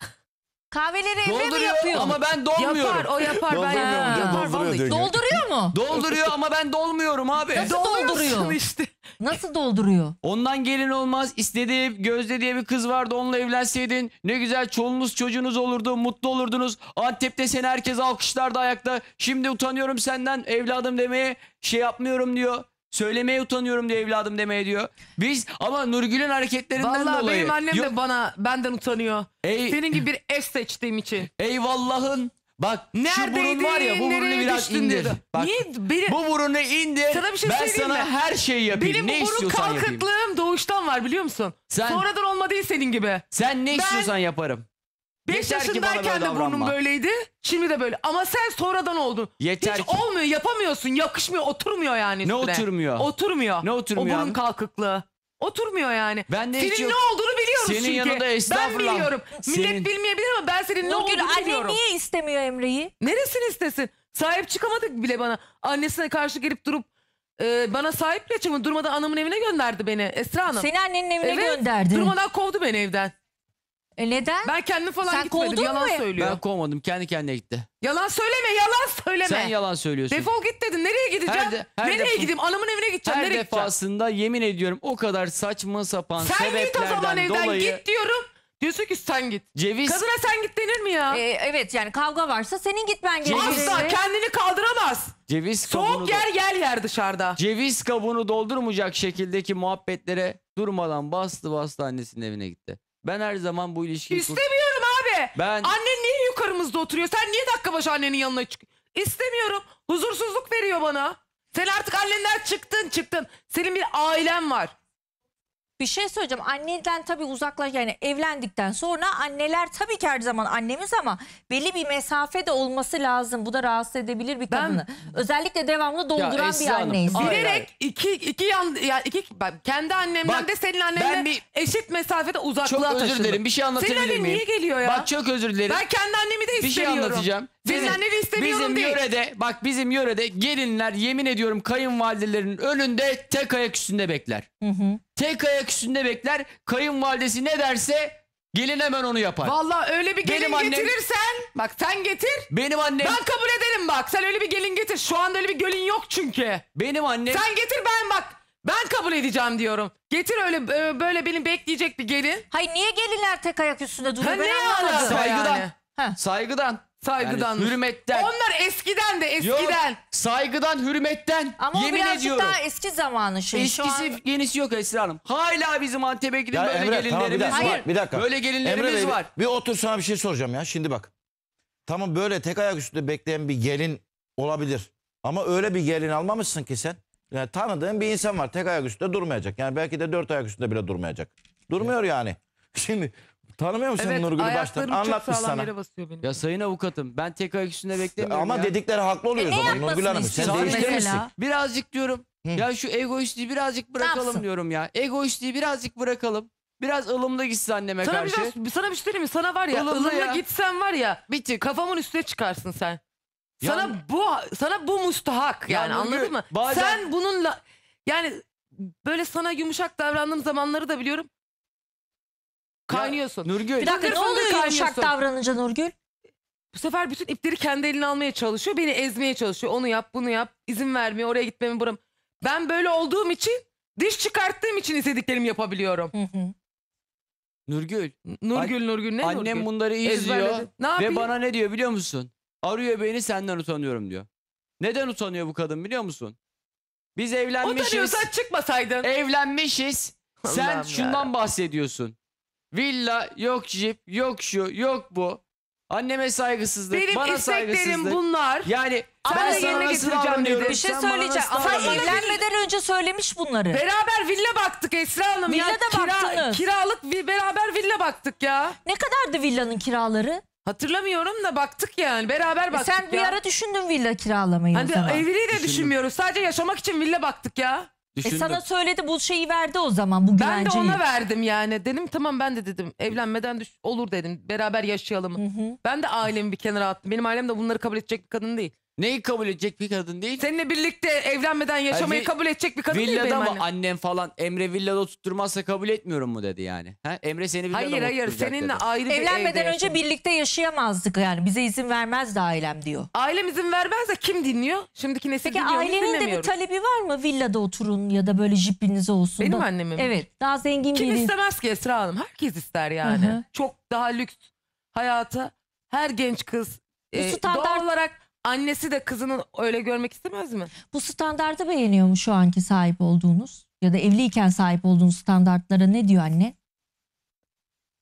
Kahveleri Emre mi dolduruyor yapıyor? ama ben dolmuyorum. Yapar o yapar ben yapar. dolduruyor Dolduruyor mu? Dolduruyor ama ben dolmuyorum abi. Dolduruyor. işte. Nasıl dolduruyor? Ondan gelin olmaz. İstediği Gözde diye bir kız vardı. Onunla evlenseydin ne güzel çoluğunuz çocuğunuz olurdu. Mutlu olurdunuz. Antep'te seni herkes alkışlardı ayakta. Şimdi utanıyorum senden evladım demeye şey yapmıyorum diyor. Söylemeye utanıyorum diye evladım demeye diyor. Biz ama Nurgül'ün hareketlerinden Vallahi dolayı. benim annem de bana benden utanıyor. Ey- Senin gibi bir eş seçtiğim için. Eyvallahın Bak şu burun var ya bu burunu nereye biraz düştün indir. Bak, Niye beni- bu burunu indir. Sana bir şey ben söyleyeyim sana mi? her şeyi yapayım. Benim ne bu burun istiyorsan yapayım. kalkıklığım doğuştan var biliyor musun? Sen- Sonradan olmadı değil senin gibi. Sen ne istiyorsan yaparım. 5 yaşındayken de davranma. burnum böyleydi. Şimdi de böyle. Ama sen sonradan oldun. Yeter Hiç ki- olmuyor, yapamıyorsun. Yakışmıyor, oturmuyor yani Ne oturmuyor? Oturmuyor. Ne oturmuyor O burun kalkıklığı. Oturmuyor yani. Ben de senin ne olduğunu biliyoruz Senin çünkü. yanında ben estağfurullah. biliyorum. Senin- Millet bilmeyebilir ama ben senin ne Nurgül olduğunu anne niye istemiyor Emre'yi? Neresini istesin? Sahip çıkamadık bile bana. Annesine karşı gelip durup e, bana sahip bile çıkmadı. Durmadan anamın evine gönderdi beni Esra Hanım. senin annenin evine Evet, gönderdi. Durmadan kovdu beni evden. E neden? Ben kendim falan Sen gitmedim. kovdun Yalan mu? söylüyor. Ben kovmadım. Kendi kendine gitti. Yalan söyleme, yalan söyleme. Sen yalan söylüyorsun. Defol git dedin. Nereye gideceğim? Her de- her Nereye defa- gideyim? Anamın evine gideceğim. Her Nereye gideceğim? defasında yemin ediyorum o kadar saçma sapan Sen git o zaman evden dolayı git diyorum. Diyorsun ki sen git. ceviz Kadına sen git denir mi ya? E, evet yani kavga varsa senin gitmen gerekir. Asla kendini kaldıramaz. ceviz kabuğunu Soğuk do- yer yer dışarıda. ceviz kabuğunu doldurmayacak şekildeki muhabbetlere durmadan bastı bastı annesinin evine gitti. Ben her zaman bu ilişkiyi... kur- abi. Ben Annen niye yukarımızda oturuyor? Sen niye dakika başı annenin yanına çık? İstemiyorum. Huzursuzluk veriyor bana. Sen artık annenden çıktın çıktın. Senin bir ailen var. Bir şey söyleyeceğim. Anneden tabii uzaklaş yani evlendikten sonra anneler tabii ki her zaman annemiz ama belli bir mesafe de olması lazım. Bu da rahatsız edebilir bir kadını. Özellikle devamlı dolduran bir Esra Hanım, anneyiz. Ay, Bilerek ay. iki iki yan ya iki bak kendi annemden Bak, de senin annenden bir- eşit mesafede uzaklığa Çok taşındım. özür dilerim. Bir şey Senin anlatabilir annen niye geliyor ya? Bak çok özür dilerim. Ben kendi annemi de bir şey anlatacağım. Bizden istemiyorum bizim değil. yörede bak bizim yörede gelinler yemin ediyorum kayınvalidelerin önünde tek ayak üstünde bekler. Hı hı. Tek ayak üstünde bekler. Kayınvalidesi ne derse gelin hemen onu yapar. Valla öyle bir gelin benim annem, getirirsen bak sen getir. Benim annem. Ben kabul ederim bak sen öyle bir gelin getir. Şu anda öyle bir gelin yok çünkü. Benim annem. Sen getir ben bak. Ben kabul edeceğim diyorum. Getir öyle e, böyle benim bekleyecek bir gelin. Hayır niye gelinler tek ayak üstünde duruyor? Ha, ben ne anlamadım. Saygıdan. Yani. Heh. Saygıdan. Saygıdan, Yani hürmetten. Onlar eskiden de Yok, eskiden. saygıdan, hürmetten. Ama Yemin birazcık ediyorum. daha eski zamanı şey. Eskisi an yenisi yok Esra Hanım. Hala bizim Antep'e böyle Emre tamam bir dakika. var. Bir dakika. Böyle gelinlerimiz Emre Bey, var. Bir otur sana bir şey soracağım ya. Şimdi bak. Tamam böyle tek ayak üstünde bekleyen bir gelin olabilir. Ama öyle bir gelin almamışsın ki sen. Yani tanıdığın bir insan var tek ayak üstünde durmayacak. Yani belki de dört ayak üstünde bile durmayacak. Durmuyor yani. Şimdi Tanımıyor musun evet, Nurgül'ü baştan? ayaklarım Anlatmış sana. Ya sayın avukatım ben tek ayak üstünde beklemiyorum Ama ya. dedikleri haklı oluyor E, ne zaten Nurgül Hanım. Sen istiyorsun değiştirir misin? Birazcık diyorum. Hı. Ya şu egoistliği birazcık bırakalım diyorum ya. Egoistliği birazcık bırakalım. Biraz ılımlı gitsin anneme Sana bir, karşı. şey- sana bir şey söyleyeyim mi? Sana var ya ılımlı ılımla ya. gitsen var ya Bitti. kafamın üstüne çıkarsın sen. Ya- Sana bu sana bu mustahak Ya yani Nurgül, anladın mı? bazen- Sen bununla yani böyle sana yumuşak davrandığım zamanları da biliyorum. Kaynıyorsun. Nurgül. Bir dakika ne Fıngır oluyor yumuşak davranınca Nurgül? Bu sefer bütün ipleri kendi eline almaya çalışıyor. Beni ezmeye çalışıyor. Onu yap bunu yap. İzin vermiyor. Oraya gitmemi buram. Ben böyle olduğum için diş çıkarttığım için istediklerimi yapabiliyorum. Nurgül. Nurgül Nurgül ne Annem Nurgül? bunları izliyor Ne ve bana ne diyor biliyor musun? Arıyor beni senden utanıyorum diyor. Neden utanıyor bu kadın biliyor musun? Biz evlenmişiz. Utanıyorsan çıkmasaydın. Evlenmişiz. Sen Allah'ım şundan yarabbim. bahsediyorsun. Villa, yok jip, yok şu, yok bu. Anneme saygısızlık, Benim bana isteklerim saygısızlık. bunlar. Yani Sen ben sana yerine nasıl getireceğim davranıyorum? dedi. Bir şey bana söyleyeceğim. nasıl Sen davranıyorsun? evlenmeden önce söylemiş bunları. Beraber villa baktık Esra Hanım. ya. Villa da baktınız. Kiralık beraber villa baktık ya. Ne kadardı villanın kiraları? Hatırlamıyorum da baktık yani. Beraber E baktık sen ya. bir ara düşündün villa kiralamayı o hani zaman. evliliği de düşünmüyoruz. Sadece yaşamak için villa baktık ya. Düşündüm. E sana söyledi bu şeyi verdi o zaman bu güvenceyi. Ben de ona verdim yani. Dedim tamam ben de dedim evlenmeden düş olur dedim. Beraber yaşayalım. Hı hı. Ben de ailemi bir kenara attım. Benim ailem de bunları kabul edecek bir kadın değil. Neyi kabul edecek bir kadın değil? Seninle birlikte evlenmeden yaşamayı vi- kabul edecek bir kadın değil benim Villada mı annem. annem falan Emre villada oturtmazsa kabul etmiyorum mu dedi yani. Ha? Emre seni villada Hayır mı hayır hayır seninle dedi. ayrı bir evde Evlenmeden önce birlikte yaşayamazdık yani. Bize izin vermezdi ailem diyor. Ailem izin vermezse kim dinliyor? Şimdiki nesil Peki dinliyor mu ailenin de bir talebi var mı? Villada oturun ya da böyle jipiniz olsun. Benim da- annemin Evet. Daha zengin biri. Kim biri. istemez ki Esra Hanım? Herkes ister yani. Hı hı. Çok daha lüks hayatı her genç kız e, doğal olarak annesi de kızının öyle görmek istemez mi? Bu standartı beğeniyor mu şu anki sahip olduğunuz? Ya da evliyken sahip olduğunuz standartlara ne diyor anne?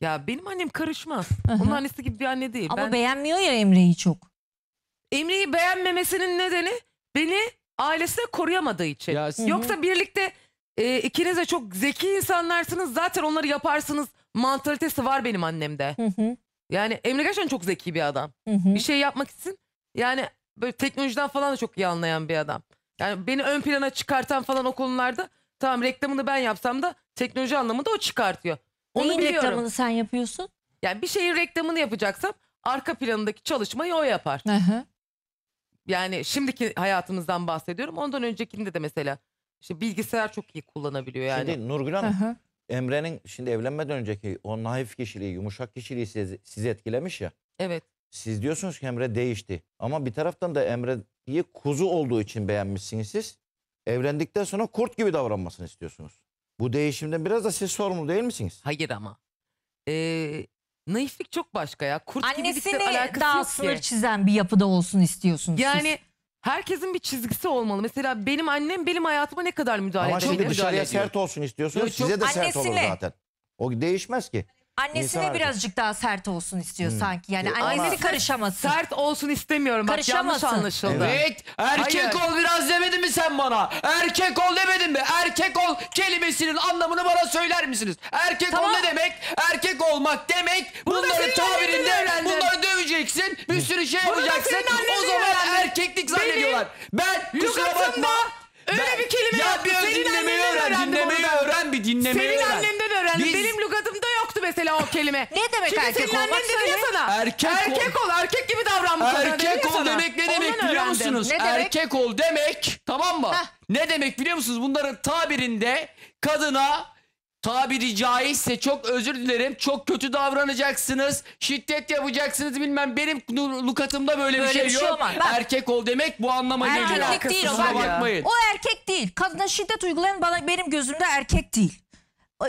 Ya benim annem karışmaz. Onun annesi gibi bir anne değil. Ama Ben beğenmiyor ya Emre'yi çok. Emre'yi beğenmemesinin nedeni beni ailesine koruyamadığı için. Ya- Hı hı. Yoksa birlikte e, ikiniz de çok zeki insanlarsınız. Zaten onları yaparsınız mantalitesi var benim annemde. Hı hı, Yani Emre gerçekten çok zeki bir adam. hı hı. Bir şey yapmak için yani böyle teknolojiden falan da çok iyi anlayan bir adam. Yani beni ön plana çıkartan falan o konularda tamam reklamını ben yapsam da teknoloji anlamında o çıkartıyor. Onu Neyin biliyorum. reklamını sen yapıyorsun? Yani bir şeyin reklamını yapacaksam arka planındaki çalışmayı o yapar. Hı Yani şimdiki hayatımızdan bahsediyorum. Ondan öncekinde de mesela işte bilgisayar çok iyi kullanabiliyor yani. Şimdi Nurgül Hanım Hı hı. Emre'nin şimdi evlenmeden önceki o naif kişiliği, yumuşak kişiliği sizi, sizi etkilemiş ya. Evet. Siz diyorsunuz ki Emre değişti. Ama bir taraftan da Emre'yi kuzu olduğu için beğenmişsiniz siz. Evlendikten sonra kurt gibi davranmasını istiyorsunuz. Bu değişimden biraz da siz sorumlu değil misiniz? Hayır ama. Ee, naiflik çok başka ya. Kurt Annesini gibi daha sınır çizen bir yapıda olsun istiyorsunuz yani, siz. Herkesin bir çizgisi olmalı. Mesela benim annem benim hayatıma ne kadar müdahale Ama edebilir? şimdi dışarıya sert olsun istiyorsunuz. Yok, çok- size de sert olur zaten. O değişmez ki annesine İnsan de artık. birazcık daha sert olsun istiyor hmm. sanki. Yani annesi karışamasın. Sert olsun istemiyorum. Bak yanlış anlaşıldı. Evet. Erkek Hayır. ol biraz demedin mi sen bana? Erkek ol demedin mi? Erkek ol kelimesinin anlamını bana söyler misiniz? Erkek Tamam. ol ne demek? Erkek olmak demek. Bunları senin bunları döveceksin. Bir sürü şey yapacaksın. O zaman öğrendim. erkeklik zannediyorlar. ben kusura bakma. Lügatımda Öyle ben, bir kelime ya yok. Senin dinlemeyi annenden öğren, öğrendim dinlemeyi onu ben. öğren bir dinlemeyi Senin öğren. annenden öğrendim. Biz- Benim lügatımda yoktu mesela o kelime. Ne demek Çünkü erkek senin olmak? annen dedi ya sana. Erkek ol. ol. Erkek gibi davran bu Erkek ol demek ne demek Ondan biliyor öğrendim. musunuz? demek? Erkek ol demek tamam mı? Heh. Ne demek biliyor musunuz? Bunların tabirinde kadına tabiri caizse çok özür dilerim çok kötü davranacaksınız şiddet yapacaksınız bilmem benim lukatımda böyle, böyle bir şey, bir şey yok olmaz. erkek ol demek bu anlama geliyor erkeklik değil o bakmayın. o erkek değil kadına şiddet uygulayan bana benim gözümde erkek değil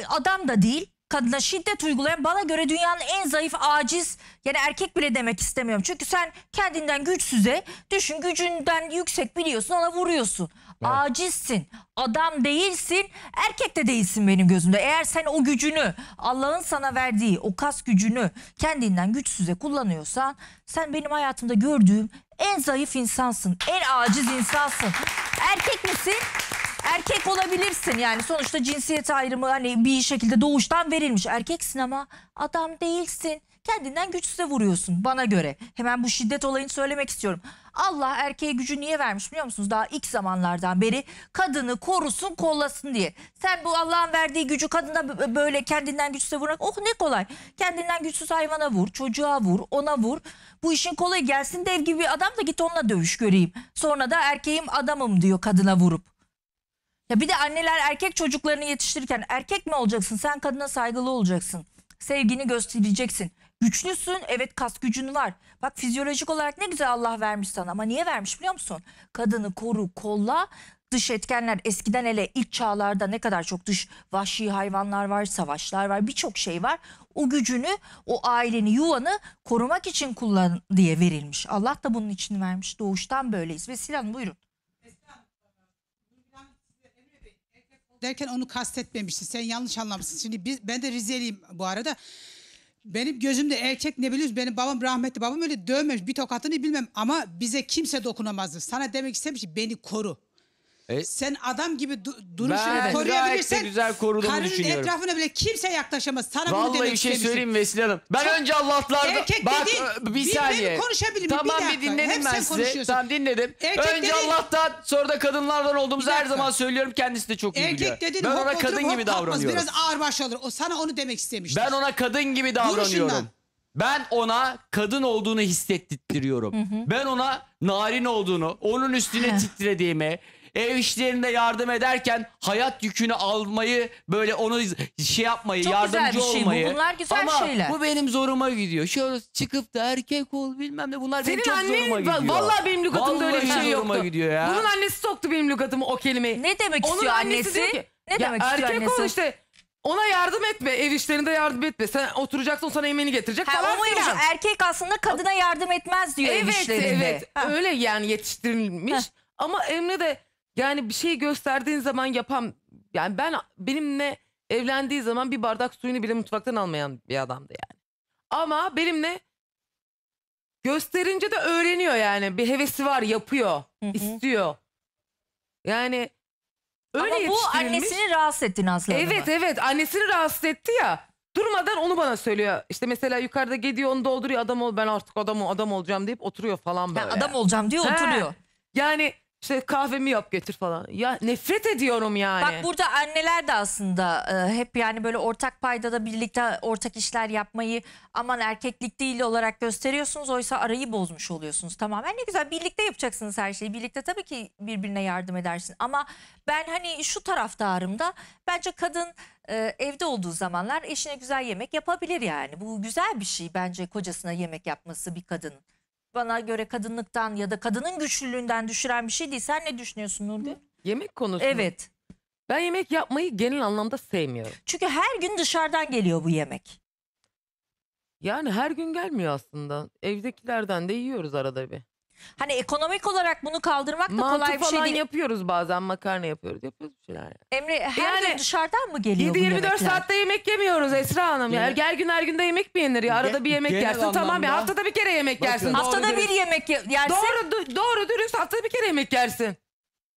adam da değil kadına şiddet uygulayan bana göre dünyanın en zayıf aciz yani erkek bile demek istemiyorum çünkü sen kendinden güçsüze düşün gücünden yüksek biliyorsun ona vuruyorsun acizsin, adam değilsin, erkek de değilsin benim gözümde. Eğer sen o gücünü, Allah'ın sana verdiği o kas gücünü kendinden güçsüze kullanıyorsan, sen benim hayatımda gördüğüm en zayıf insansın, en aciz insansın. Erkek misin? Erkek olabilirsin yani sonuçta cinsiyet ayrımı hani bir şekilde doğuştan verilmiş. Erkeksin ama adam değilsin. Kendinden güçsüze vuruyorsun bana göre. Hemen bu şiddet olayını söylemek istiyorum. Allah erkeğe gücü niye vermiş biliyor musunuz? Daha ilk zamanlardan beri kadını korusun kollasın diye. Sen bu Allah'ın verdiği gücü kadına böyle kendinden güçsüze vurmak oh ne kolay. Kendinden güçsüz hayvana vur, çocuğa vur, ona vur. Bu işin kolayı gelsin dev gibi bir adam da git onunla dövüş göreyim. Sonra da erkeğim adamım diyor kadına vurup. Ya bir de anneler erkek çocuklarını yetiştirirken erkek mi olacaksın? Sen kadına saygılı olacaksın. Sevgini göstereceksin. Güçlüsün evet kas gücün var Bak fizyolojik olarak ne güzel Allah vermiş sana ama niye vermiş biliyor musun? Kadını koru kolla dış etkenler eskiden hele ilk çağlarda ne kadar çok dış vahşi hayvanlar var, savaşlar var, birçok şey var. O gücünü, o aileni, yuvanı korumak için kullan diye verilmiş. Allah da bunun için vermiş. Doğuştan böyleyiz. Ve Sinan buyurun. derken onu kastetmemişsin. Sen yanlış anlamışsın. Şimdi biz, ben de Rizeliyim bu arada. Benim gözümde erkek ne biliyorsun Benim babam rahmetli babam öyle dövmemiş bir tokatını bilmem ama bize kimse dokunamazdı. Sana demek istemiş ki beni koru. E? Sen adam gibi du- duruşunu Ben koruyabilirsen gayet güzel koruduğumu karının düşünüyorum. etrafına bile kimse yaklaşamaz. Sana bunu demek bir şey istemiştim. söyleyeyim Vesile Hanım. Ben Çok- önce Allah'larda... Erkek Bak dediğin bir birbirle saniye. konuşabilir mi? Tamam bir, dakika. dinledim sen ben sizi. konuşuyorsun. Tamam dinledim. Erkek önce dediğin- Allah'tan sonra da kadınlardan olduğumuzu her zaman söylüyorum. Kendisi de çok iyi biliyor. Erkek dediğin ben ona kadın gibi davranıyorum. Biraz ağırbaş olur. O sana onu demek istemiştir. Ben ona kadın gibi davranıyorum. Ben ona kadın olduğunu hissettiriyorum. Ben ona narin olduğunu, onun üstüne titrediğimi, ev işlerinde yardım ederken hayat yükünü almayı böyle onu şey yapmayı Çok yardımcı güzel bir şey olmayı. Bu. Bunlar güzel Ama şeyler. bu benim zoruma gidiyor. Şöyle çıkıp da erkek ol bilmem ne bunlar Senin benim çok annen, zoruma gidiyor. Vallahi benim lügatımda öyle bir şey yoktu. gidiyor ya. Bunun annesi soktu benim lügatıma o kelimeyi. Ne demek Onun istiyor annesi? Diyor ki, ne ya demek istiyor annesi? Erkek ol işte ona yardım etme, ev işlerinde yardım etme. Sen oturacaksın, sana yemeğini getirecek ha, falan filan. Erkek aslında kadına yardım etmez diyor evet, ev işlerinde. Evet, evet. Öyle yani yetiştirilmiş. Heh. Ama Emre de yani bir şey gösterdiğin zaman yapan yani ben benimle evlendiği zaman bir bardak suyunu bile mutfaktan almayan bir adamdı yani. Ama benimle gösterince de öğreniyor yani. Bir hevesi var, yapıyor, Hı hı. istiyor. Yani öyle Ama bu annesini rahatsız etti Nazlı Hanım'ı. Evet evet annesini rahatsız etti ya. Durmadan onu bana söylüyor. İşte mesela yukarıda gidiyor onu dolduruyor adam ol ben artık adamım adam olacağım deyip oturuyor falan böyle. Ha, adam olacağım diyor oturuyor. Yani işte kahvemi yap getir falan. Ya nefret ediyorum yani. Bak burada anneler de aslında e, hep yani böyle ortak payda da birlikte ortak işler yapmayı aman erkeklik değil olarak gösteriyorsunuz. Oysa arayı bozmuş oluyorsunuz tamamen. Ne güzel birlikte yapacaksınız her şeyi. Birlikte tabii ki birbirine yardım edersin. Ama ben hani şu taraftarım da bence kadın e, evde olduğu zamanlar eşine güzel yemek yapabilir yani. Bu güzel bir şey bence kocasına yemek yapması bir kadının bana göre kadınlıktan ya da kadının güçlülüğünden düşüren bir şey değil. Sen ne düşünüyorsun Nurgül? Yemek konusunda. Evet. Ben yemek yapmayı genel anlamda sevmiyorum. Çünkü her gün dışarıdan geliyor bu yemek. Yani her gün gelmiyor aslında. Evdekilerden de yiyoruz arada bir. Hani ekonomik olarak bunu kaldırmak da Mantı kolay bir şey falan yapıyoruz bazen makarna yapıyoruz yapıyoruz bir şeyler. Emre her Yani gün dışarıdan mı geliyor 7-24 yemekler? saatte yemek yemiyoruz Esra Hanım yani Yemek- Her gün her günde yemek mi yenir ya? Arada bir yemek genel yersin tamam ya. Haftada bir kere yemek Bakın- yersin. Haftada doğru bir yemek yersin. Doğru, doğru dürüst haftada bir kere yemek yersin.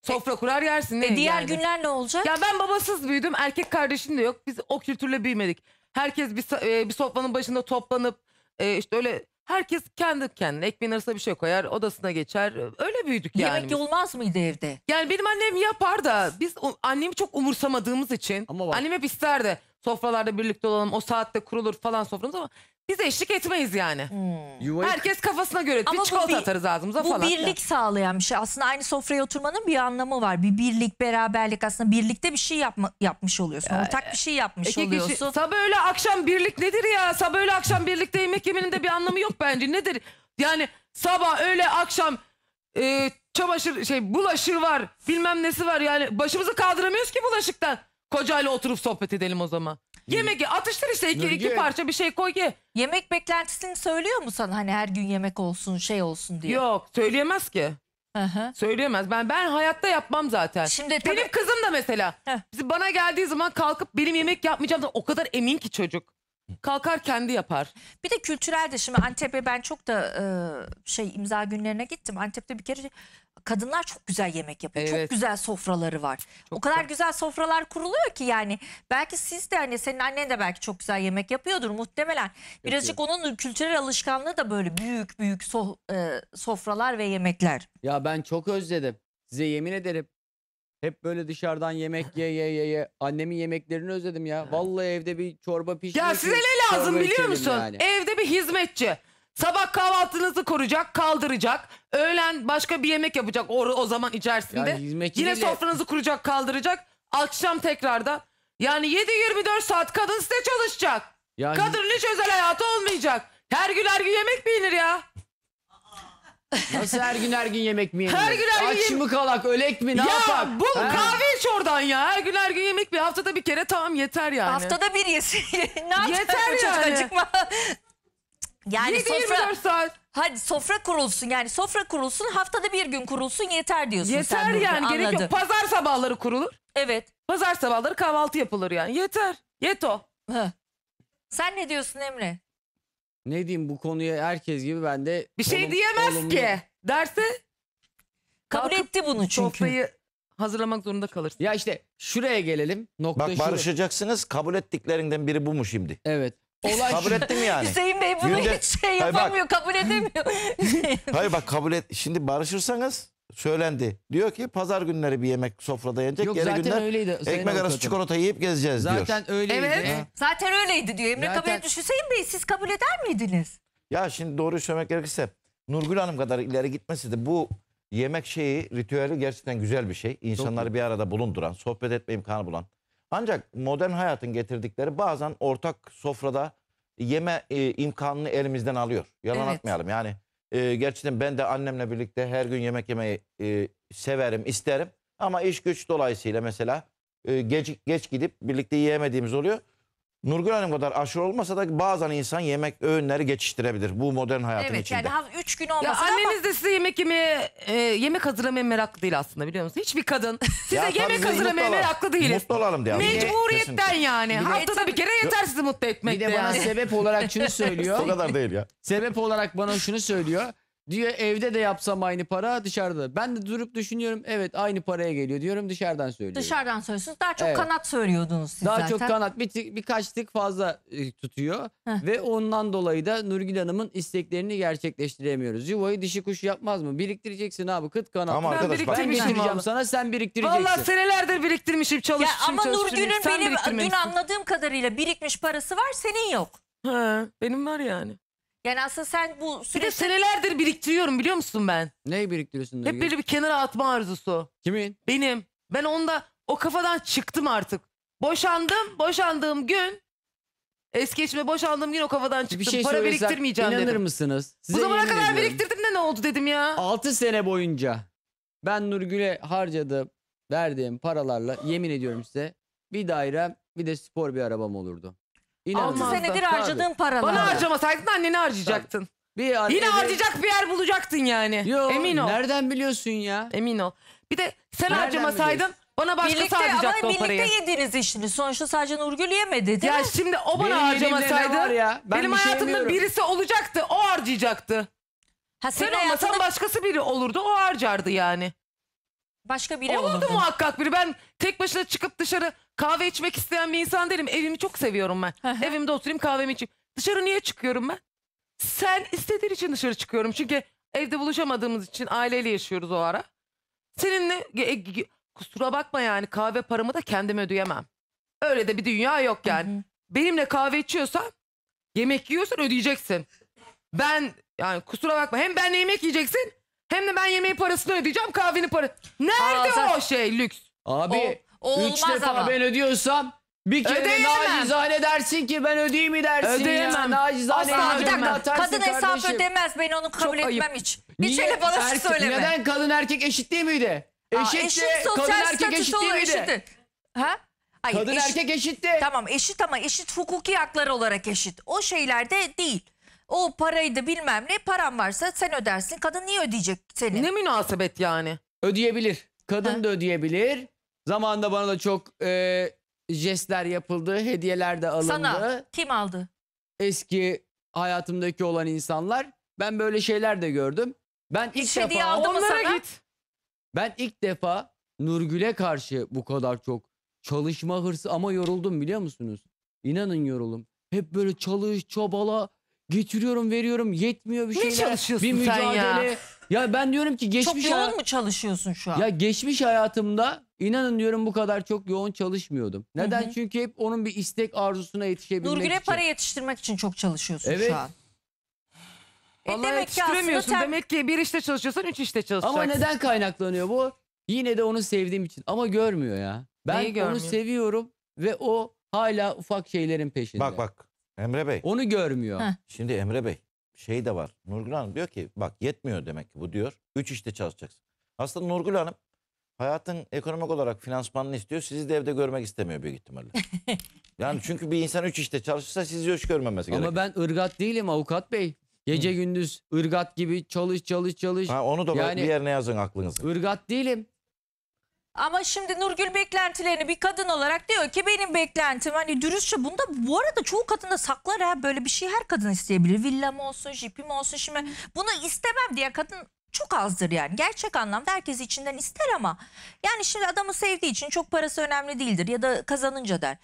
Sofra e, kurar yersin. ne E diğer yani? günler ne olacak? Ya ben babasız büyüdüm. Erkek kardeşim de yok. Biz o kültürle büyümedik. Herkes bir, e, bir sofranın başında toplanıp e, işte öyle Herkes kendi kendine ekmeğin arasına bir şey koyar, odasına geçer. Öyle büyüdük yani. Yemek biz. olmaz mıydı evde? Yani benim annem yapar da biz o- annemi çok umursamadığımız için Ama bak- annem hep isterdi. Sofralarda birlikte olalım, o saatte kurulur falan soframız ama biz eşlik etmeyiz yani. Hmm. Yuvayı Herkes kafasına göre bir Ama bu çikolata bir- atarız ağzımıza Bu falan. birlik sağlayan bir şey. Aslında aynı sofraya oturmanın bir anlamı var. Bir birlik, beraberlik aslında birlikte bir şey yapma, yapmış oluyorsun. Ortak bir şey yapmış İki kişi- oluyorsun. sabah öyle akşam birlik nedir ya? Sabah öyle akşam birlikte yemek yemenin de bir anlamı yok bence. Nedir? Yani sabah öyle akşam e, çamaşır şey bulaşığı var bilmem nesi var yani başımızı kaldıramıyoruz ki bulaşıktan. Kocayla oturup sohbet edelim o zaman. Yemek Atıştır işte iki, iki parça bir şey koy ye. Yemek beklentisini söylüyor mu sana hani her gün yemek olsun şey olsun diye? Yok söyleyemez ki. Hı Söyleyemez. Ben ben hayatta yapmam zaten. Şimdi tabii- benim kızım da mesela Heh. bana geldiği zaman kalkıp benim yemek yapmayacağım da o kadar emin ki çocuk. Kalkar kendi yapar. Bir de kültürel de şimdi Antep'e ben çok da e, şey imza günlerine gittim. Antep'te bir kere kadınlar çok güzel yemek yapıyor. Evet. Çok güzel sofraları var. Çok o kadar güzel. güzel sofralar kuruluyor ki yani. Belki siz de hani senin annen de belki çok güzel yemek yapıyordur muhtemelen. Birazcık onun kültürel alışkanlığı da böyle büyük büyük so, e, sofralar ve yemekler. Ya ben çok özledim. Size yemin ederim. Hep böyle dışarıdan yemek ye ye ye ye. Annemin yemeklerini özledim ya. Vallahi evde bir çorba pişiriyor. Ya size ne lazım biliyor musun? Yani. Evde bir hizmetçi. Sabah kahvaltınızı koruyacak, kaldıracak. Öğlen başka bir yemek yapacak o, o zaman içerisinde. Yani Yine sofranızı kuracak, kaldıracak. Akşam tekrarda. Yani 7-24 saat kadın size çalışacak. Yani... Kadının hiç özel hayatı olmayacak. Her gün her gün yemek mi yenir ya? Nasıl her gün her gün yemek mi yenir? Her gün her gün Aç mı kalak ölek mi ne ya yapak? bu Ha? kahve iç oradan ya. Her gün her gün yemek bir haftada bir kere tamam yeter yani. Haftada bir yesin. ne Yeter bu çocuk yani. acıkma. Yani 7 sofra, saat. hadi sofra kurulsun yani sofra kurulsun haftada bir gün kurulsun yeter diyorsun Yeter Burcu, yani gerek yok. Pazar sabahları kurulur. Evet. Pazar sabahları kahvaltı yapılır yani. Yeter. Yeto. Sen ne diyorsun Emre? Ne diyeyim bu konuya herkes gibi ben de... Bir şey diyemez olumlu- ki. Derse Kabul Kalkıp etti bunu çünkü. sofrayı hazırlamak zorunda kalırsın. Ya işte şuraya gelelim. Nokta Bak şu. barışacaksınız kabul ettiklerinden biri bu mu şimdi? Evet. Olay Kabul şu. ettim yani. Hüseyin Bey bunu Günde- hiç şey Hayır, bak. kabul edemiyor. Hayır bak kabul et. Şimdi barışırsanız söylendi. Diyor ki pazar günleri bir yemek sofrada yenecek. Yok, Geri zaten günler öyleydi, Sayın ekmek arası çikolata yiyip gezeceğiz diyor. Zaten öyleydi. Evet. Zaten öyleydi diyor Emre Zaten- kabul etmiş. Hüseyin Bey siz kabul eder miydiniz? Ya şimdi doğruyu söylemek gerekirse Nurgül Hanım kadar ileri gitmesi de bu yemek şeyi ritüeli gerçekten güzel bir şey. İnsanları bir arada bulunduran, sohbet etme imkanı bulan. Ancak modern hayatın getirdikleri bazen ortak sofrada yeme e, imkanını elimizden alıyor. Yalan Evet. atmayalım yani. E, gerçekten ben de annemle birlikte her gün yemek yemeyi e, severim, isterim. Ama iş güç dolayısıyla mesela e, geç, geç gidip birlikte yiyemediğimiz oluyor. Nurgül Hanım kadar aşırı olmasa da bazen insan yemek öğünleri geçiştirebilir bu modern hayatın Evet içinde. yani ha- üç gün Ya olmasa da ama de size yemek yemeye, e, yemek hazırlamaya meraklı değil aslında biliyor musunuz? Hiçbir kadın size yemek hazırlamaya meraklı değil. Mutlu olalım diye. Mecburiyetten Kesinlikle. yani. Haftada bir kere yeter sizi mutlu etmek. Bir de bana yani. sebep olarak şunu söylüyor. O kadar değil ya. sebep olarak bana şunu söylüyor. Diyor evde de yapsam aynı para dışarıda. Ben de durup düşünüyorum evet aynı paraya geliyor diyorum dışarıdan söylüyorum. Dışarıdan söylüyorsunuz. Daha çok Evet. kanat söylüyordunuz siz Daha zaten. çok kanat bir tık, birkaç tık fazla e, tutuyor ve ondan dolayı da Nurgül Hanım'ın isteklerini gerçekleştiremiyoruz. Yuvayı dişi kuş yapmaz mı? Biriktireceksin abi kıt kanat. Ama Ben arkadaş abi. sana sen biriktireceksin. Vallahi senelerdir biriktirmişim Ya çalışmışım ama çalışmışım. Nurgül'ün benim dün anladığım kadarıyla birikmiş parası var senin yok. He, benim var yani. Yani aslında sen bu Bir de senelerdir biriktiriyorum biliyor musun ben? Neyi biriktiriyorsun? Hep Nurgül? böyle bir kenara atma arzusu. Kimin? Benim. Ben onda o kafadan çıktım artık. Boşandım, boşandığım gün eski eşime boşandığım gün o kafadan çıktım. Bir şey Para biriktirmeyeceğim inanır dedim. mısınız? Bu zamana kadar biriktirdim de ne oldu dedim ya. 6 sene boyunca ben Nurgül'e harcadığım, verdiğim paralarla yemin ediyorum size bir daire bir de spor bir arabam olurdu. İnanın. 6 Olmazdı. senedir harcadığın paralar. Bana harcamasaydın anneni harcayacaktın. Bir ar- Yine harcayacak bir yer bulacaktın yani. Yo, Emin ol. Nereden biliyorsun ya? Emin ol. Bir de sen Nereden harcamasaydın biliyorsun? bana başkası Birlikte harcayacaktı ama o birlikte yediniz işini. Sonuçta sadece Nurgül yemedi değil Ya mi? şimdi o bana Benim elimde var ya? Ben benim bir şey hayatımda yemiyorum. birisi olacaktı o harcayacaktı. Ha, Sen senin olmasan başkası biri olurdu o harcardı yani. Başka biri olurdu. Olurdu muhakkak biri. Ben tek başına çıkıp dışarı kahve içmek isteyen bir insan değilim. Evimi çok seviyorum ben. Evimde oturayım kahvemi içeyim. Dışarı niye çıkıyorum ben? Sen istediğin için dışarı çıkıyorum. Çünkü evde buluşamadığımız için aileyle yaşıyoruz o ara. Seninle e, e, kusura bakma yani kahve paramı da kendime ödeyemem. Öyle de bir dünya yok yani. Benimle kahve içiyorsan yemek yiyorsan ödeyeceksin. Ben yani kusura bakma hem benle yemek yiyeceksin hem de ben yemeği parasını ödeyeceğim kahvenin parası. Nerede Aa, sen- o şey lüks? Abi O- üç defa ama. ben ödüyorsam bir kere de Ödeyemem. nacizane dersin ki ben ödeyeyim mi dersin ya. Ödeyemem. Nacizane Asla bir ödeyemem. dakika. Kadın hesap ödemez. Ben onu kabul Çok ayıp. etmem hiç. Hiç hele bana şunu söyleme. Neden kadın erkek eşit değil miydi? Aa, eşit sosyal kadın erkek statüsü eşit değil miydi? eşittir. Ha? Hayır, Kadın eşit- erkek eşitti. Tamam eşit ama eşit hukuki haklar olarak eşit. O şeylerde değil. O parayı da bilmem ne param varsa sen ödersin. Kadın niye ödeyecek seni? Ne münasebet yani? Ödeyebilir. Kadın Ha. da ödeyebilir. Zamanında bana da çok e, jestler yapıldı. Hediyeler de alındı. Sana kim aldı? Eski hayatımdaki olan insanlar. Ben böyle şeyler de gördüm. Ben ilk Hiç şey defa aldı mı Onlara sana? git. ben ilk defa Nurgül'e karşı bu kadar çok çalışma hırsı ama yoruldum biliyor musunuz? İnanın yoruldum. Hep böyle çalış, çabala, Getiriyorum veriyorum yetmiyor bir Ne şeyler. çalışıyorsun bir sen mücadele. ya? Ya ben diyorum ki geçmiş Çok yoğun mu çalışıyorsun şu an? Ya geçmiş hayatımda inanın diyorum bu kadar çok yoğun çalışmıyordum. Neden? Hı hı. Çünkü hep onun bir istek arzusuna yetişebilmek Nurgül'e için. para yetiştirmek için çok çalışıyorsun Evet. şu an. E Vallahi demek ki sen Demek ki bir işte çalışıyorsan üç işte çalışacaksın. Ama neden kaynaklanıyor bu? Yine de onu sevdiğim için. Ama görmüyor ya. Ben Neyi görmüyor? onu seviyorum ve o hala ufak şeylerin peşinde. Bak bak Emre Bey. Onu görmüyor. Heh. Şimdi Emre Bey şey de var. Nurgül Hanım diyor ki bak yetmiyor demek ki bu diyor. Üç işte çalışacaksın. Aslında Nurgül Hanım hayatın ekonomik olarak finansmanını istiyor. Sizi de evde görmek istemiyor büyük ihtimalle. yani çünkü bir insan üç işte çalışırsa sizi hoş görmemesi gerekiyor. Ama ben ırgat değilim avukat bey. Gece Hı. gündüz ırgat gibi çalış çalış çalış. Ha, onu da yani, bir yerine yazın aklınızda. Irgat değilim. Ama şimdi Nurgül beklentilerini bir kadın olarak diyor ki benim beklentim hani dürüstçe bunda bu arada çoğu kadın da saklar ha böyle bir şey her kadın isteyebilir. Villam olsun, jipim olsun şimdi bunu istemem diye kadın çok azdır yani. Gerçek anlamda herkes içinden ister ama yani şimdi adamı sevdiği için çok parası önemli değildir ya da kazanınca der.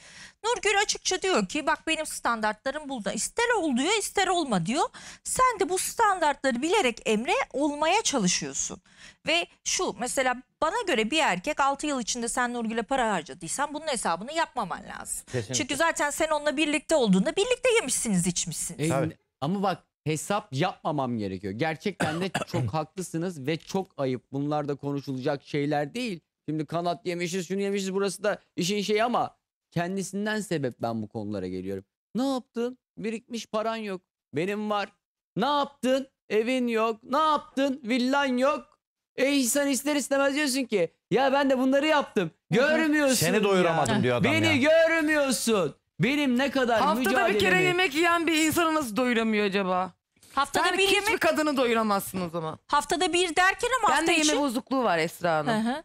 Nurgül açıkça diyor ki bak benim standartlarım burada. ister ol diyor ister olma diyor. Sen de bu standartları bilerek Emre olmaya çalışıyorsun. Ve şu mesela bana göre bir erkek 6 yıl içinde sen Nurgül'e para harcadıysan bunun hesabını yapmaman lazım. Kesinlikle. Çünkü zaten sen onunla birlikte olduğunda birlikte yemişsiniz içmişsiniz. E, ama bak hesap yapmamam gerekiyor. Gerçekten de çok haklısınız ve çok ayıp. Bunlar da konuşulacak şeyler değil. Şimdi kanat yemişiz, şunu yemişiz, burası da işin şeyi ama kendisinden sebep ben bu konulara geliyorum. Ne yaptın? Birikmiş paran yok. Benim var. Ne yaptın? Evin yok. Ne yaptın? Villan yok. E insan ister istemez diyorsun ki ya ben de bunları yaptım. Görmüyorsun. Seni doyuramadım ya. diyor adam Beni ya. görmüyorsun. Benim ne kadar Haftada mücadelemi... bir kere yemek yiyen bir insanı nasıl doyuramıyor acaba? Haftada yani bir hiçbir yemek... kadını doyuramazsın o zaman. Haftada bir derken ama ben de yeme için... bozukluğu var Esra Hanım. Hı hı.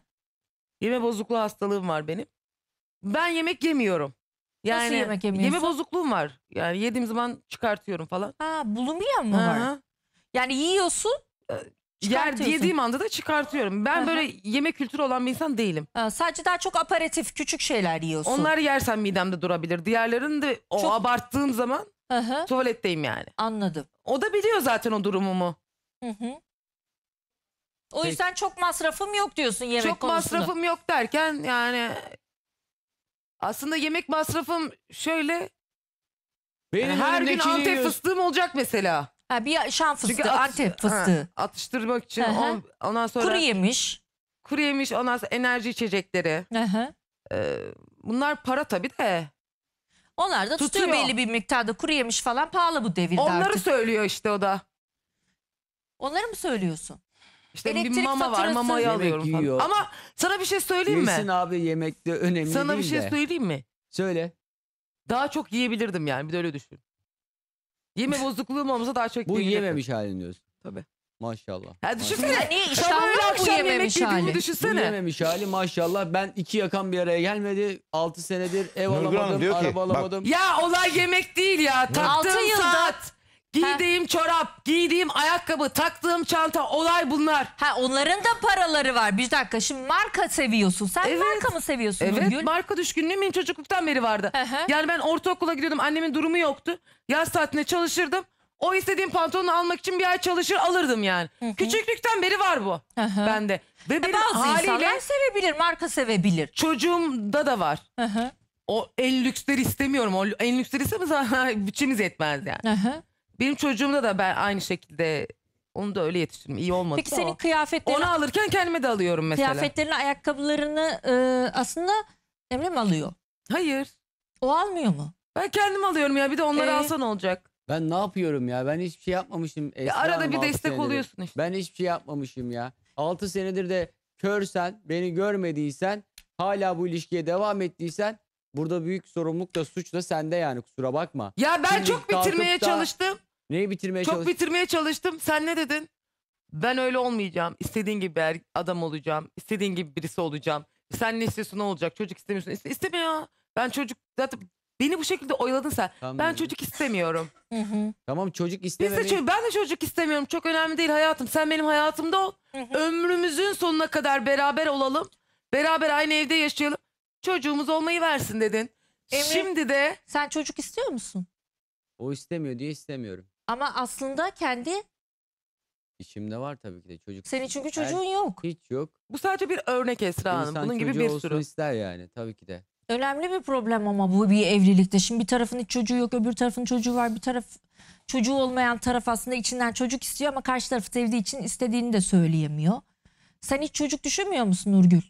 Yeme bozukluğu hastalığım var benim. Ben yemek yemiyorum. Yani Nasıl yemek yemiyorsun? Yeme bozukluğum var. Yani yediğim zaman çıkartıyorum falan. Ha bulumiyor mu var? Yani yiyorsun ee, Yer Çıkartıyorsun. yediğim anda da çıkartıyorum. Ben Aha. böyle yemek kültürü olan bir insan değilim. Ha, sadece daha çok aparatif küçük şeyler yiyorsun. Onlar yersen midemde durabilir. Diğerlerini de o Çok- abarttığım zaman Aha, tuvaletteyim yani. anladım. O da biliyor zaten o durumumu. Hı hı. O Peki. yüzden çok masrafım yok diyorsun yemek Çok konusunda. masrafım yok derken yani aslında yemek masrafım şöyle yani her gün Antep fıstığım olacak mesela. Ha, bir şan fıstığı, Çünkü atış- antep fıstığı. Ha, atıştırmak için Hı hı. on- ondan sonra Kuru yemiş. kuru yemiş ondan sonra enerji içecekleri. Hı hı. Ee, bunlar para tabii de. Onlar da tutuyor, Tutuyor. belli bir miktarda kuru yemiş falan pahalı bu devirde Onları artık. söylüyor işte o da. Onları mı söylüyorsun? İşte bir Elektrik mama var faturası- mamayı alıyorum falan. yiyor. Ama sana bir şey söyleyeyim Yesin mi? abi yemekte önemli Sana bir şey de. söyleyeyim mi? Söyle. Daha çok yiyebilirdim yani bir de öyle düşün. Yeme bozukluğum olmasa daha çok Bu yememiş halini diyorsun. Tabii. Maşallah. Ya düşünsene. niye iştahlı Sabah bu akşam yememiş yediğimi hali? Bu yememiş hali maşallah. Ben iki yakan bir araya gelmedi. Altı senedir ev Nurgül Hanım alamadım, diyor ki, araba bak- alamadım. Ya olay yemek değil ya. Altı Taktığın yılda saat. Giydiğim çorap, giydiğim ayakkabı, taktığım çanta olay bunlar. Ha onların da paraları var. Bir dakika şimdi marka seviyorsun. Sen Evet. marka mı seviyorsun Evet Nurgül? marka düşkünlüğüm benim çocukluktan beri vardı. Hı Yani ben ortaokula gidiyordum annemin durumu yoktu. Yaz tatiline çalışırdım. O istediğim pantolonu almak için bir ay çalışır alırdım yani. Küçüklükten beri var bu Hı hı. bende. Ve e, benim Bazı haliyle insanlar sevebilir, marka sevebilir. çocuğumda da var. Hı O en lüksleri istemiyorum. O en lüksleri bizim bütçemiz yetmez yani. Hı benim çocuğumda da ben aynı şekilde onu da öyle yetiştirdim. İyi olmadı Peki senin kıyafetlerini, Onu alırken kendime de alıyorum mesela. kıyafetlerini ayakkabılarını e, aslında Emre mi alıyor? Hayır. O almıyor mu? Ben kendim alıyorum ya. Bir de onları Ee? alsan olacak. Ben ne yapıyorum ya? Ben hiçbir şey yapmamışım. Ya arada bir destek senedir. oluyorsun işte. Ben hiçbir şey yapmamışım ya. 6 senedir de körsen, beni görmediysen, hala bu ilişkiye devam ettiysen burada büyük sorumluluk da suç da sende yani kusura bakma. Ya ben Şimdi çok bitirmeye da- çalıştım. Neyi bitirmeye Çok çalıştın? bitirmeye çalıştım. Sen ne dedin? Ben öyle olmayacağım. İstediğin gibi bir er-, adam olacağım. İstediğin gibi birisi olacağım. Sen ne istiyorsun ne olacak? Çocuk istemiyorsun. İste, isteme ya. Ben çocuk zaten beni bu şekilde oyaladın sen. Tamam. ben çocuk istemiyorum. Tamam çocuk Biz de çocuk, ben de çocuk istemiyorum. Çok önemli değil hayatım. Sen benim hayatımda ol. Ömrümüzün sonuna kadar beraber olalım. Beraber aynı evde yaşayalım. Çocuğumuz olmayı versin dedin. Emre- Şimdi de Sen çocuk istiyor musun? O istemiyor diye istemiyorum. Ama aslında kendi İçimde var tabii ki de çocuk. senin çünkü çocuğun yok. Hiç yok. Bu sadece bir örnek Esra Hanım. Bunun gibi bir olsun sürü. ister yani tabii ki de. Önemli bir problem ama bu bir evlilikte. Şimdi bir tarafın hiç çocuğu yok, öbür tarafın çocuğu var. Bir taraf çocuğu olmayan taraf aslında içinden çocuk istiyor ama karşı tarafı sevdiği için istediğini de söyleyemiyor. Sen hiç çocuk düşünmüyor musun Nurgül?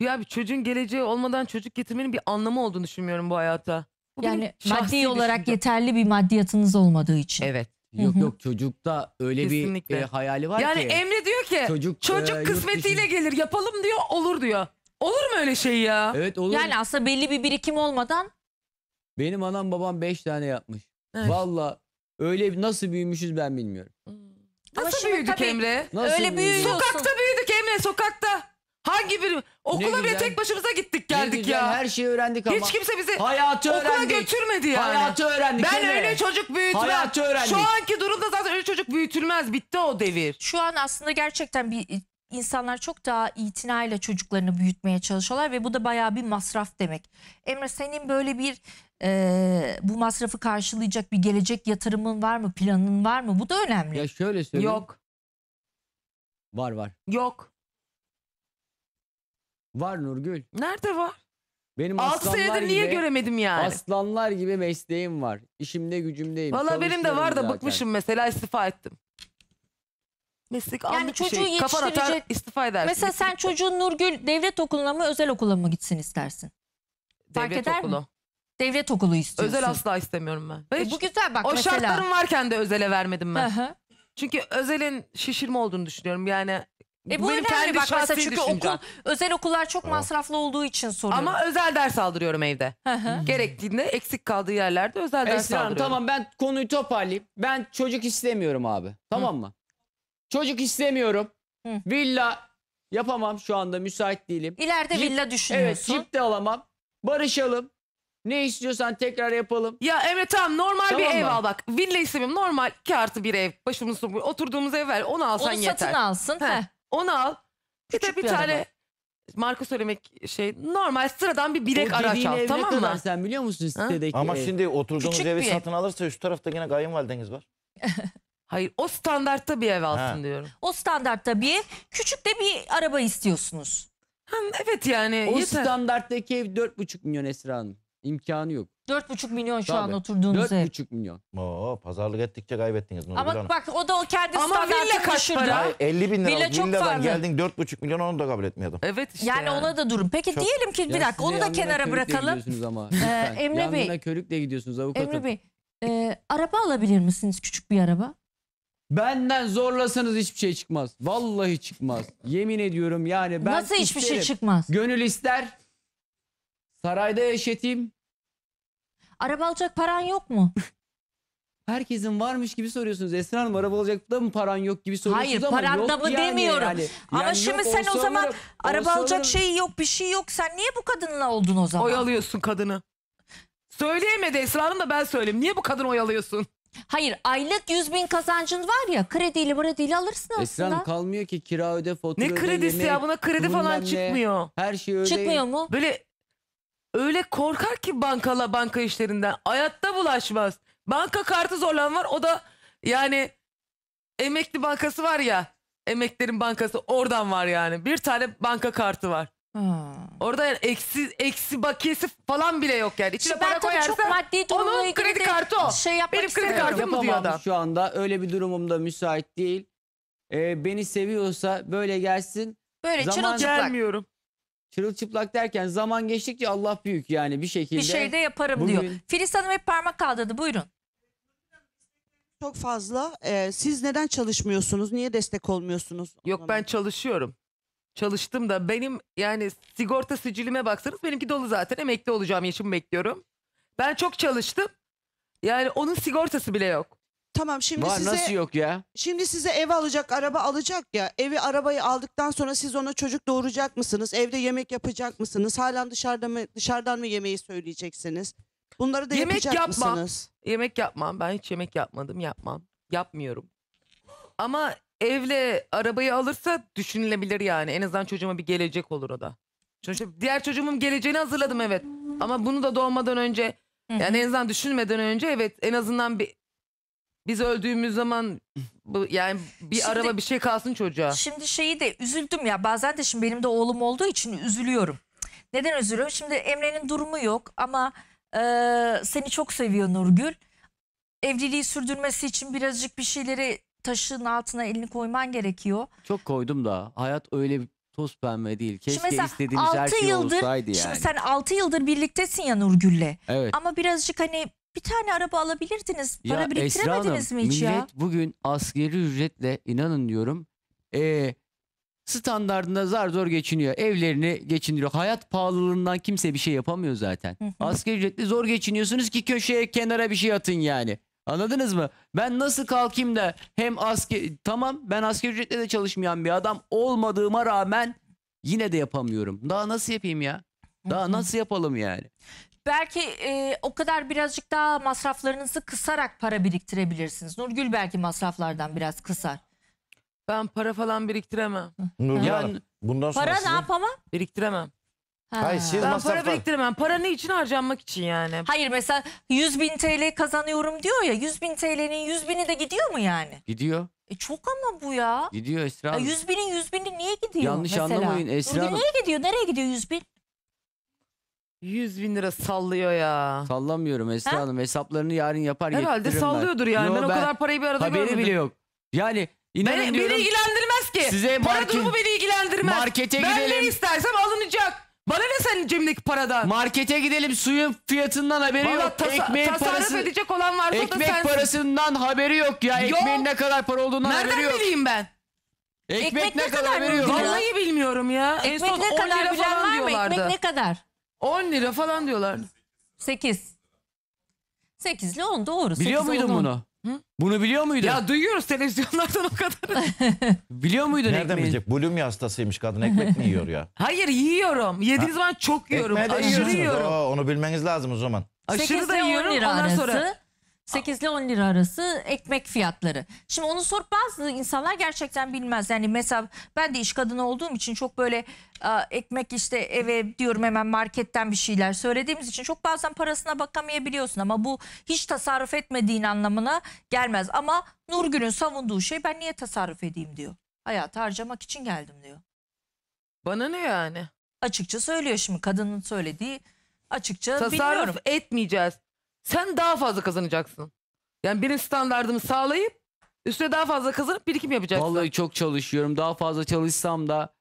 Ya bir çocuğun geleceği olmadan çocuk getirmenin bir anlamı olduğunu düşünmüyorum bu hayata yani maddi olarak düşündüm. yeterli bir maddiyatınız olmadığı için. Evet. Yok Hı -hı. yok çocukta öyle Kesinlikle. bir e, hayali var yani ki. Yani Emre diyor ki çocuk, e, çocuk e, kısmetiyle gelir yapalım diyor olur diyor. Olur mu öyle şey ya? Evet olur. Yani aslında belli bir birikim olmadan. Benim anam babam beş tane yapmış. Evet. Valla öyle nasıl büyümüşüz ben bilmiyorum. Hmm. Nasıl büyüdük tabii, Emre? Nasıl öyle büyüyorsun. Sokakta büyüdük Emre sokakta hangi bir okula bile tek başımıza gittik geldik ya. Her şeyi öğrendik ama. Hiç kimse bizi hayatı okula öğrendik. götürmedi yani. Hayatı öğrendik. Ben öyle çocuk büyütmem. Hayatı öğrendik. Şu anki durumda zaten öyle çocuk büyütülmez. Bitti o devir. Şu an aslında gerçekten bir insanlar çok daha itinayla çocuklarını büyütmeye çalışıyorlar ve bu da bayağı bir masraf demek. Emre senin böyle bir e, bu masrafı karşılayacak bir gelecek yatırımın var mı, planın var mı? Bu da önemli. Ya şöyle söyleyeyim. Yok. Var var. Yok. Var Nurgül. Nerede var? Benim 6 aslanlar senedir niye göremedim yani? aslanlar gibi mesleğim var. İşimde gücümdeyim. Valla benim de var da zaten. bıkmışım mesela istifa ettim. Meslek yani anlık bir çocuğu şey. Kafan atar yetiştirecek- istifa edersin. Mesela sen çocuğun Nurgül devlet okuluna mı özel okula mı gitsin istersin? Devlet eder mi? okulu. Devlet okulu istiyorsun. Özel asla istemiyorum ben. Ben E, bu güzel bak o mesela. şartlarım varken de özele vermedim ben. Hı hı. Çünkü özelin şişirme olduğunu düşünüyorum. Yani e bu benim önemli bak mesela şahsi çünkü okul, özel okullar çok masraflı olduğu için soruyorum. Ama özel ders aldırıyorum evde. Hı hı. Gerektiğinde eksik kaldığı yerlerde özel ders Esra tamam ben konuyu toparlayayım. Ben çocuk istemiyorum abi. Tamam mı? Çocuk istemiyorum. Villa yapamam şu anda müsait değilim. İleride Cip- villa Evet düşünüyorsun. cip de alamam. Barışalım. Ne istiyorsan tekrar yapalım. Ya Emre tamam normal Tamam bir ev al bak. Villa istemiyorum normal 2 artı bir ev. Başımızın oturduğumuz ev ver onu alsan Onu yeter. satın alsın. Heh. Heh. Onu al. Bir de bir, bir tane araba. marka söylemek şey normal sıradan bir bilek o araç al tamam mı? sen biliyor musun sitedeki? Ama şimdi oturduğumuz evi satın alırsa şu tarafta yine kayınvalideniz var. Hayır o standartta bir ev alsın ha. diyorum. O standartta bir ev. Küçük de bir araba istiyorsunuz. Ha, evet yani. O yeter. standarttaki ev 4,5 milyon Esra Hanım imkanı yok. 4,5 milyon şu an oturduğunuz oturduğunuz ev. 4,5 milyon. Oo, pazarlık ettikçe kaybettiniz. Nurgül Ama Hanım. bak o da o kendi Ama villa standartını kaç düşürdü. para? Ay, 50 bin lira villadan geldin 4,5 milyon onu da kabul etmiyordum. Evet işte. Yani ona da durun. Peki Çok- diyelim ki bir Ya dakika onu da kenara bırakalım. Ama, ee, lütfen. Emre Bey. Yanına körükle gidiyorsunuz avukatım. Emre Bey e, araba alabilir misiniz küçük bir araba? Benden zorlasanız hiçbir şey çıkmaz. Vallahi çıkmaz. Yemin ediyorum yani ben Nasıl hiçbir şey çıkmaz? Gönül ister Sarayda yaşatayım. Araba alacak paran yok mu? Herkesin varmış gibi soruyorsunuz. Esra Hanım araba alacak da mı paran yok gibi soruyorsunuz Hayır ama paran da mı yani demiyorum. yani. Ama Yani şimdi yok, sen olsa o zaman alırım, araba olsa alacak şey yok bir şey yok. Sen niye bu kadınla oldun o zaman? Oyalıyorsun kadını. Söyleyemedi Esra Hanım da ben söyleyeyim. Niye bu kadını oyalıyorsun? Hayır aylık 100 bin kazancın var ya krediyle krediyle alırsın Esra Hanım kalmıyor ki kira öde fatura Ne kredisi yemek, ya buna kredi falan çıkmıyor. Her şey öyle. Çıkmıyor mu? Böyle öyle korkar ki bankala banka işlerinden. Hayatta bulaşmaz. Banka kartı zorlan var o da yani emekli bankası var ya. Emeklerin bankası oradan var yani. Bir tane banka kartı var. Hmm. Orada yani eksi eksi bakiyesi falan bile yok yani. İçine para tabii koyarsa çok maddi onun kredi kartı o. şey Benim kredi kartım bu diyor adam. şu anda. Öyle bir durumumda müsait değil. Ee, beni seviyorsa böyle gelsin. Böyle Zaman- Gelmiyorum. Çırılçıplak derken zaman geçtikçe Allah büyük yani bir şekilde. Bir şey de yaparım bugün... diyor. Filiz Hanım hep parmak kaldırdı buyurun. Çok fazla. Ee, siz neden çalışmıyorsunuz? Niye destek olmuyorsunuz? Yok ben çalışıyorum. Çalıştım da benim yani sigorta sicilime baksanız benimki dolu zaten. Emekli olacağım yaşımı bekliyorum. Ben çok çalıştım. Yani onun sigortası bile yok. Tamam şimdi Var size nasıl yok ya? şimdi size ev alacak, araba alacak ya. Evi arabayı aldıktan sonra siz ona çocuk doğuracak mısınız? Evde yemek yapacak mısınız? Halen dışarıda mı dışarıdan mı yemeği söyleyeceksiniz? Bunları da Yemek yapacak yapma. mısınız? Yemek yapmam. Ben hiç yemek yapmadım. Yapmam. Yapmıyorum. Ama evle arabayı alırsa düşünülebilir yani. En azından çocuğuma bir gelecek olur o da. Çünkü diğer çocuğumun geleceğini hazırladım evet. Ama bunu da doğmadan önce yani en azından düşünmeden önce evet en azından bir biz öldüğümüz zaman bu- yani bir Şimdi- araba bir şey kalsın çocuğa. Şimdi şeyi de üzüldüm ya bazen de şimdi benim de oğlum olduğu için üzülüyorum. Neden üzülüyorum? Şimdi Emre'nin durumu yok ama e, seni çok seviyor Nurgül. Evliliği sürdürmesi için birazcık bir şeyleri taşın altına elini koyman gerekiyor. Çok koydum da hayat öyle toz pembe değil. Keşke mesela istediğimiz her altı şey yıldır- olsaydı yani. Şimdi sen 6 yıldır birliktesin ya Nurgül'le. Evet. Ama birazcık hani bir tane araba alabilirdiniz. Para ya biriktiremediniz Esra mi hiç millet ya? bugün askeri ücretle inanın diyorum e, standartında zar zor geçiniyor. Evlerini geçindiriyor. Hayat pahalılığından kimse bir şey yapamıyor zaten. Hı ücretle zor geçiniyorsunuz ki köşeye kenara bir şey atın yani. Anladınız mı? Ben nasıl kalkayım da hem asker tamam ben asgari ücretle de çalışmayan bir adam olmadığıma rağmen yine de yapamıyorum. Daha nasıl yapayım ya? Daha nasıl yapalım yani? belki e, o kadar birazcık daha masraflarınızı kısarak para biriktirebilirsiniz. Nurgül belki masraflardan biraz kısar. Ben para falan biriktiremem. Nurgül Yani- bundan sonra Para ne sizin... yapama? Biriktiremem. Ha. Hayır siz Ben para biriktiremem. Para ne için harcanmak için yani? Hayır mesela 100 bin TL kazanıyorum diyor ya 100 bin TL'nin 100 bini de gidiyor mu yani? Gidiyor. E çok ama bu ya. Gidiyor Esra Hanım. 100 binin 100 bini niye gidiyor Yanlış mesela? anlamayın Esra Nurgül Hanım. niye gidiyor? Nereye gidiyor 100 bin? 100 bin lira sallıyor ya. Sallamıyorum Esra Hanım. Hesaplarını yarın yapar Herhalde getirtirim sallıyordur yani. Yo, ben, o kadar parayı bir arada Haberi görmedim. bile yok. Yani inanın Beni, diyorum. beni ilgilendirmez ki. Size Para durumu beni ilgilendirmez. Markete ben Ben ne istersem alınacak. Bana ne senin cebindeki paradan? Markete gidelim suyun fiyatından haberi Valla yok. tasa- Ekmeğin tasarruf parası, edecek olan varsa o da ekmek parasından haberi yok ya. Yok. Ekmeğin ne kadar para olduğundan haberi Nereden bileyim ben? Ekmek, ne kadar, haberi yok. Vallahi bilmiyorum ya. en Ekmek son ne kadar lira bilen falan var mı? Ekmek ne kadar? 10 lira falan diyorlar. 8. 8 ile 10 doğru. Biliyor muydun bunu? Hı? Bunu biliyor muydun? Ya duyuyoruz televizyonlardan o kadar. biliyor muydun Nereden ekmeğin? bilecek? Bulimi hastasıymış kadın ekmek mi yiyor ya? Hayır yiyorum. Yediğim zaman çok yiyorum. Ekmeği de Aşırı yiyorum. Oo, onu bilmeniz lazım o zaman. 8 Aşırı da ile 10 lira ondan arası. sonra 8 ile 10 lira arası ekmek fiyatları. Şimdi onu sorup bazı insanlar gerçekten bilmez. Yani mesela ben de iş kadını olduğum için çok böyle a, ekmek işte eve diyorum hemen marketten bir şeyler söylediğimiz için çok bazen parasına bakamayabiliyorsun ama bu hiç tasarruf etmediğin anlamına gelmez. Ama Nurgül'ün savunduğu şey ben niye tasarruf edeyim diyor. Hayatı harcamak için geldim diyor. Bana ne yani? Açıkça söylüyor şimdi kadının söylediği açıkça Tasarruf bilmiyorum. etmeyeceğiz. Sen daha fazla kazanacaksın. Yani benim standartımı sağlayıp üstüne daha fazla kazanıp birikim yapacaksın. Vallahi çok çalışıyorum. Daha fazla çalışsam da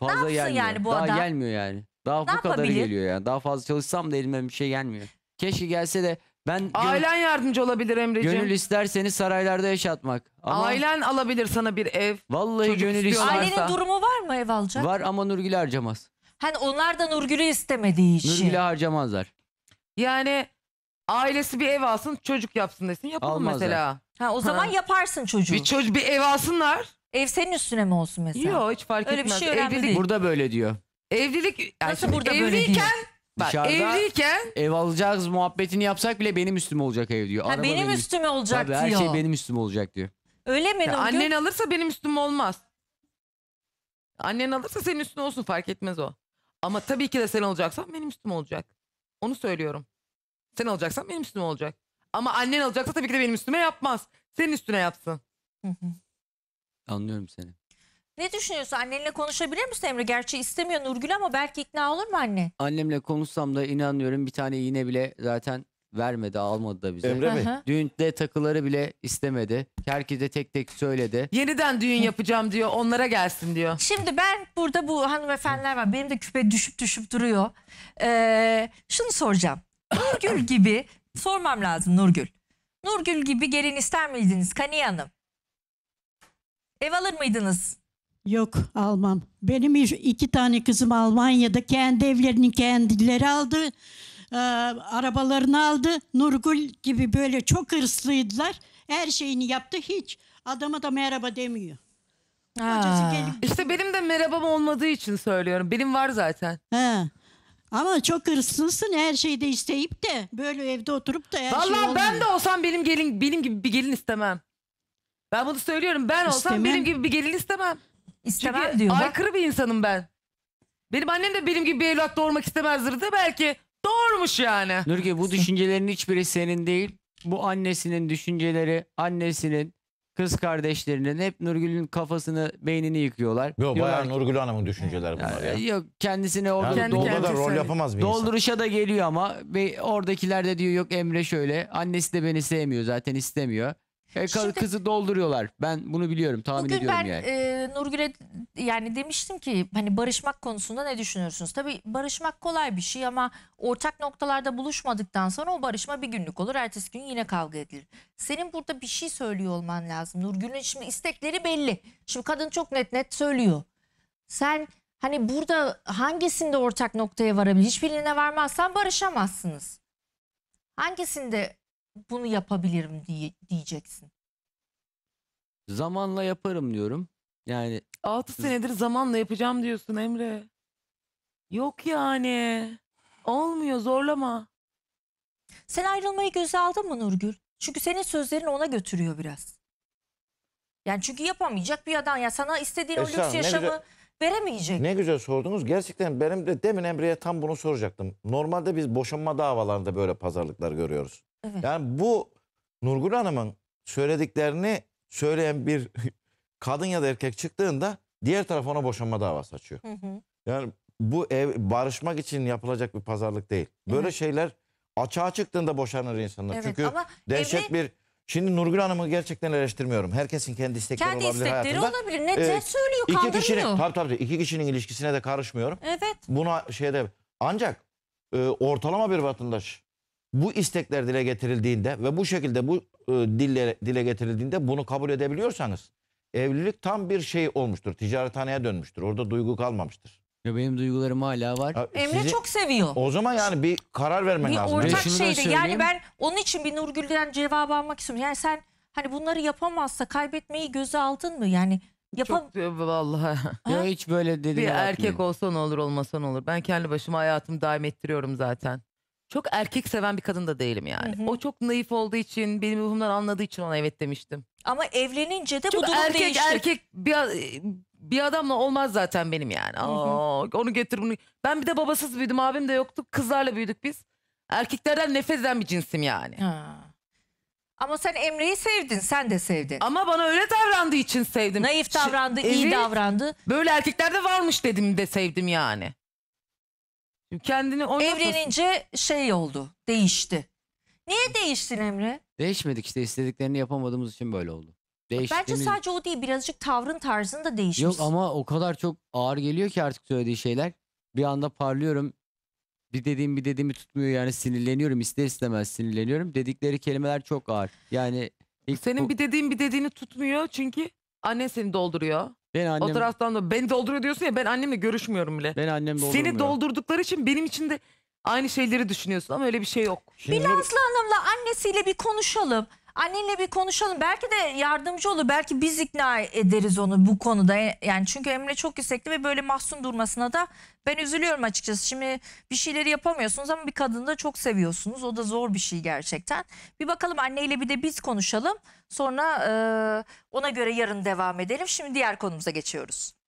fazla yapsın gelmiyor. yani bu daha adam? gelmiyor yani. Daha Ne bu kadar geliyor yani. Daha fazla çalışsam da elime bir şey gelmiyor. Keşke gelse de ben gön- Ailen yardımcı olabilir Emre'ciğim. gönül ister seni saraylarda yaşatmak. Ama Ailen alabilir sana bir ev. vallahi çocuk gönül istiyorsa Ailenin varsa. durumu var mı ev alacak? Var ama Nurgül harcamaz. Hani onlar da Nurgül'ü istemediği için. Nurgül'ü harcamazlar. Yani Ailesi bir ev alsın çocuk yapsın desin yapalım Almazlar. mesela. Ha, o zaman yaparsın çocuğu. Bir çocuk bir ev alsınlar. Ev senin üstüne mi olsun mesela? Yok hiç fark Öyle bir etmez. şey evlilik, değil. Burada böyle diyor. evlilik yani Nasıl şimdi burada böyle diyor? bak, Dışarıda- evliyken Ev alacağız muhabbetini yapsak bile benim üstüme olacak ev diyor. Ha, Araba benim üstüme olacak Tabii, her şey benim üstüme olacak diyor. Öyle mi? Ya annen alırsa benim üstüme olmaz. Annen alırsa senin üstüne olsun fark etmez o. Ama tabii ki de sen olacaksan benim üstüm olacak. Onu söylüyorum. Sen alacaksan benim üstüme olacak. Ama annen alacaksa tabii ki de benim üstüme yapmaz. Senin üstüne yapsın. Anlıyorum seni. Ne düşünüyorsun? Annenle konuşabilir misin Emre? Gerçi istemiyor Nurgül ama belki ikna olur mu anne? Annemle konuşsam da inanıyorum bir tane iğne bile zaten vermedi almadı da bize. Emre Bey. Düğünde takıları bile istemedi. Herkese tek tek söyledi. Yeniden düğün yapacağım diyor. Onlara gelsin diyor. Şimdi ben burada bu hanımefendiler var. Benim de küpe düşüp düşüp duruyor. Ee, şunu soracağım. Nurgül gibi sormam lazım Nurgül. Nurgül gibi gelin ister miydiniz Kaniye Hanım? Ev alır mıydınız? Yok almam. Benim iki tane kızım Almanya'da kendi evlerini kendileri aldı. Ee, arabalarını aldı. Nurgül gibi böyle çok hırslıydılar. Her şeyini yaptı hiç. Adama da merhaba demiyor. gelip- İşte benim de merhabam olmadığı için söylüyorum. Benim var zaten. He. Ama çok hırslısın her şeyde isteyip de böyle evde oturup da her şey Vallahi ben de olsam benim gelin benim gibi bir gelin istemem. Ben bunu söylüyorum. Ben olsam benim gibi bir gelin istemem. İstemem Çünkü diyor. aykırı bir insanım ben. Benim annem de benim gibi bir evlat doğurmak istemezdi, belki doğurmuş yani. Nurge bu düşüncelerin hiçbiri senin değil. Bu annesinin düşünceleri, annesinin kız kardeşlerinin hep Nurgül'ün kafasını, beynini yıkıyorlar. Yok Diyorlar bayağı ki- Nurgül Hanım'ın düşünceleri bunlar ya. E, yok kendisine orada Yani Kendi kendisi rol yapamaz bir insan. dolduruşa da geliyor ama ve oradakiler de diyor yok Emre şöyle. Annesi de beni sevmiyor zaten istemiyor. Ee, şimdi, kızı dolduruyorlar. Ben bunu biliyorum, tahmin ediyorum ben, yani. E, Nurgül'e yani demiştim ki hani barışmak konusunda ne düşünüyorsunuz? Tabii barışmak kolay bir şey ama ortak noktalarda buluşmadıktan sonra o barışma bir günlük olur. Ertesi gün yine kavga edilir. Senin burada bir şey söylüyor olman lazım. Nurgül'ün şimdi istekleri belli. Şimdi kadın çok net net söylüyor. Sen hani burada hangisinde ortak noktaya varabilir? Hiçbirine varmazsan barışamazsınız. Hangisinde bunu yapabilirim diye, diyeceksin. Zamanla yaparım diyorum. Yani 6 senedir zamanla yapacağım diyorsun Emre. Yok yani. Olmuyor zorlama. Sen ayrılmayı göze aldın mı Nurgül? Çünkü senin sözlerin ona götürüyor biraz. Yani çünkü yapamayacak bir adam ya sana istediğin o lüks yaşamı güzel- veremeyecek. Ne güzel sordunuz. Gerçekten benim de demin Emre'ye tam bunu soracaktım. Normalde biz boşanma davalarında böyle pazarlıklar görüyoruz. Evet. Yani bu Nurgül Hanım'ın söylediklerini söyleyen bir kadın ya da erkek çıktığında diğer taraf ona boşanma davası açıyor. Hı hı. Yani bu ev barışmak için yapılacak bir pazarlık değil. Böyle evet. şeyler açığa çıktığında boşanır insanlar. Evet, Çünkü dehşet evi... bir Şimdi Nurgül Hanım'ı gerçekten eleştirmiyorum. Herkesin kendi istekleri kendi olabilir istekleri hayatında. Kendi istekleri olabilir. Ne ee, söylüyor iki kandırmıyor. Kişinin, tabii tabii İki kişinin ilişkisine de karışmıyorum. Evet. Buna şeyde ancak e, ortalama bir vatandaş bu istekler dile getirildiğinde ve bu şekilde bu e, dille, dile getirildiğinde bunu kabul edebiliyorsanız evlilik tam bir şey olmuştur. Ticarethaneye dönmüştür. Orada duygu kalmamıştır. Ya benim duygularım hala var. Emre sizi- çok seviyor. O zaman yani bir karar vermen bir lazım. ortak şeydi. yani ben onun için bir Nurgül'den cevabı almak istiyorum. Yani sen hani bunları yapamazsa kaybetmeyi göze aldın mı? Yani yapam Çok e, vallahi. Ya hiç böyle dedi. Bir erkek olsa ne olur olmasa ne olur. Ben kendi başıma hayatımı daim ettiriyorum zaten çok erkek seven bir kadın da değilim yani. Hı hı. O çok naif olduğu için, benim ruhumdan anladığı için ona evet demiştim. Ama evlenince de çok bu durum erkek, değişti. erkek bir, bir adamla olmaz zaten benim yani. Hı hı. onu getir bunu. Ben bir de babasız büyüdüm, abim de yoktu. Kızlarla büyüdük biz. Erkeklerden nefret eden bir cinsim yani. Ha. Ama sen Emre'yi sevdin, sen de sevdin. Ama bana öyle davrandığı için sevdim. Naif davrandı, Ş iyi evet, davrandı. Böyle erkekler de varmış dedim de sevdim yani. Kendini onu Evlenince şey oldu, değişti. Niye değiştin Emre? Değişmedik işte istediklerini yapamadığımız için böyle oldu. Bence Değiştiğimiz... sadece o değil birazcık tavrın tarzını da değişmiş. Yok ama o kadar çok ağır geliyor ki artık söylediği şeyler. Bir anda parlıyorum. Bir dediğim bir dediğimi tutmuyor yani sinirleniyorum ister istemez sinirleniyorum. Dedikleri kelimeler çok ağır. Yani ilk Senin bir dediğin bir dediğini tutmuyor çünkü anne seni dolduruyor. Ben annem, O taraftan da beni dolduruyor diyorsun ya ben annemle görüşmüyorum bile. ben annem Seni doldurdukları için benim için de aynı şeyleri düşünüyorsun ama öyle bir şey yok. Şimdi bunu- Hanım'la annesiyle bir konuşalım. Annenle bir konuşalım. Belki de yardımcı olur. Belki biz ikna ederiz onu bu konuda. Yani çünkü Emre çok yüksekli ve böyle mahzun durmasına da ben üzülüyorum açıkçası. Şimdi bir şeyleri yapamıyorsunuz ama bir kadını da çok seviyorsunuz. O da zor bir şey gerçekten. Bir bakalım anneyle bir de biz konuşalım. Sonra e, ona göre yarın devam edelim. Şimdi diğer konumuza geçiyoruz.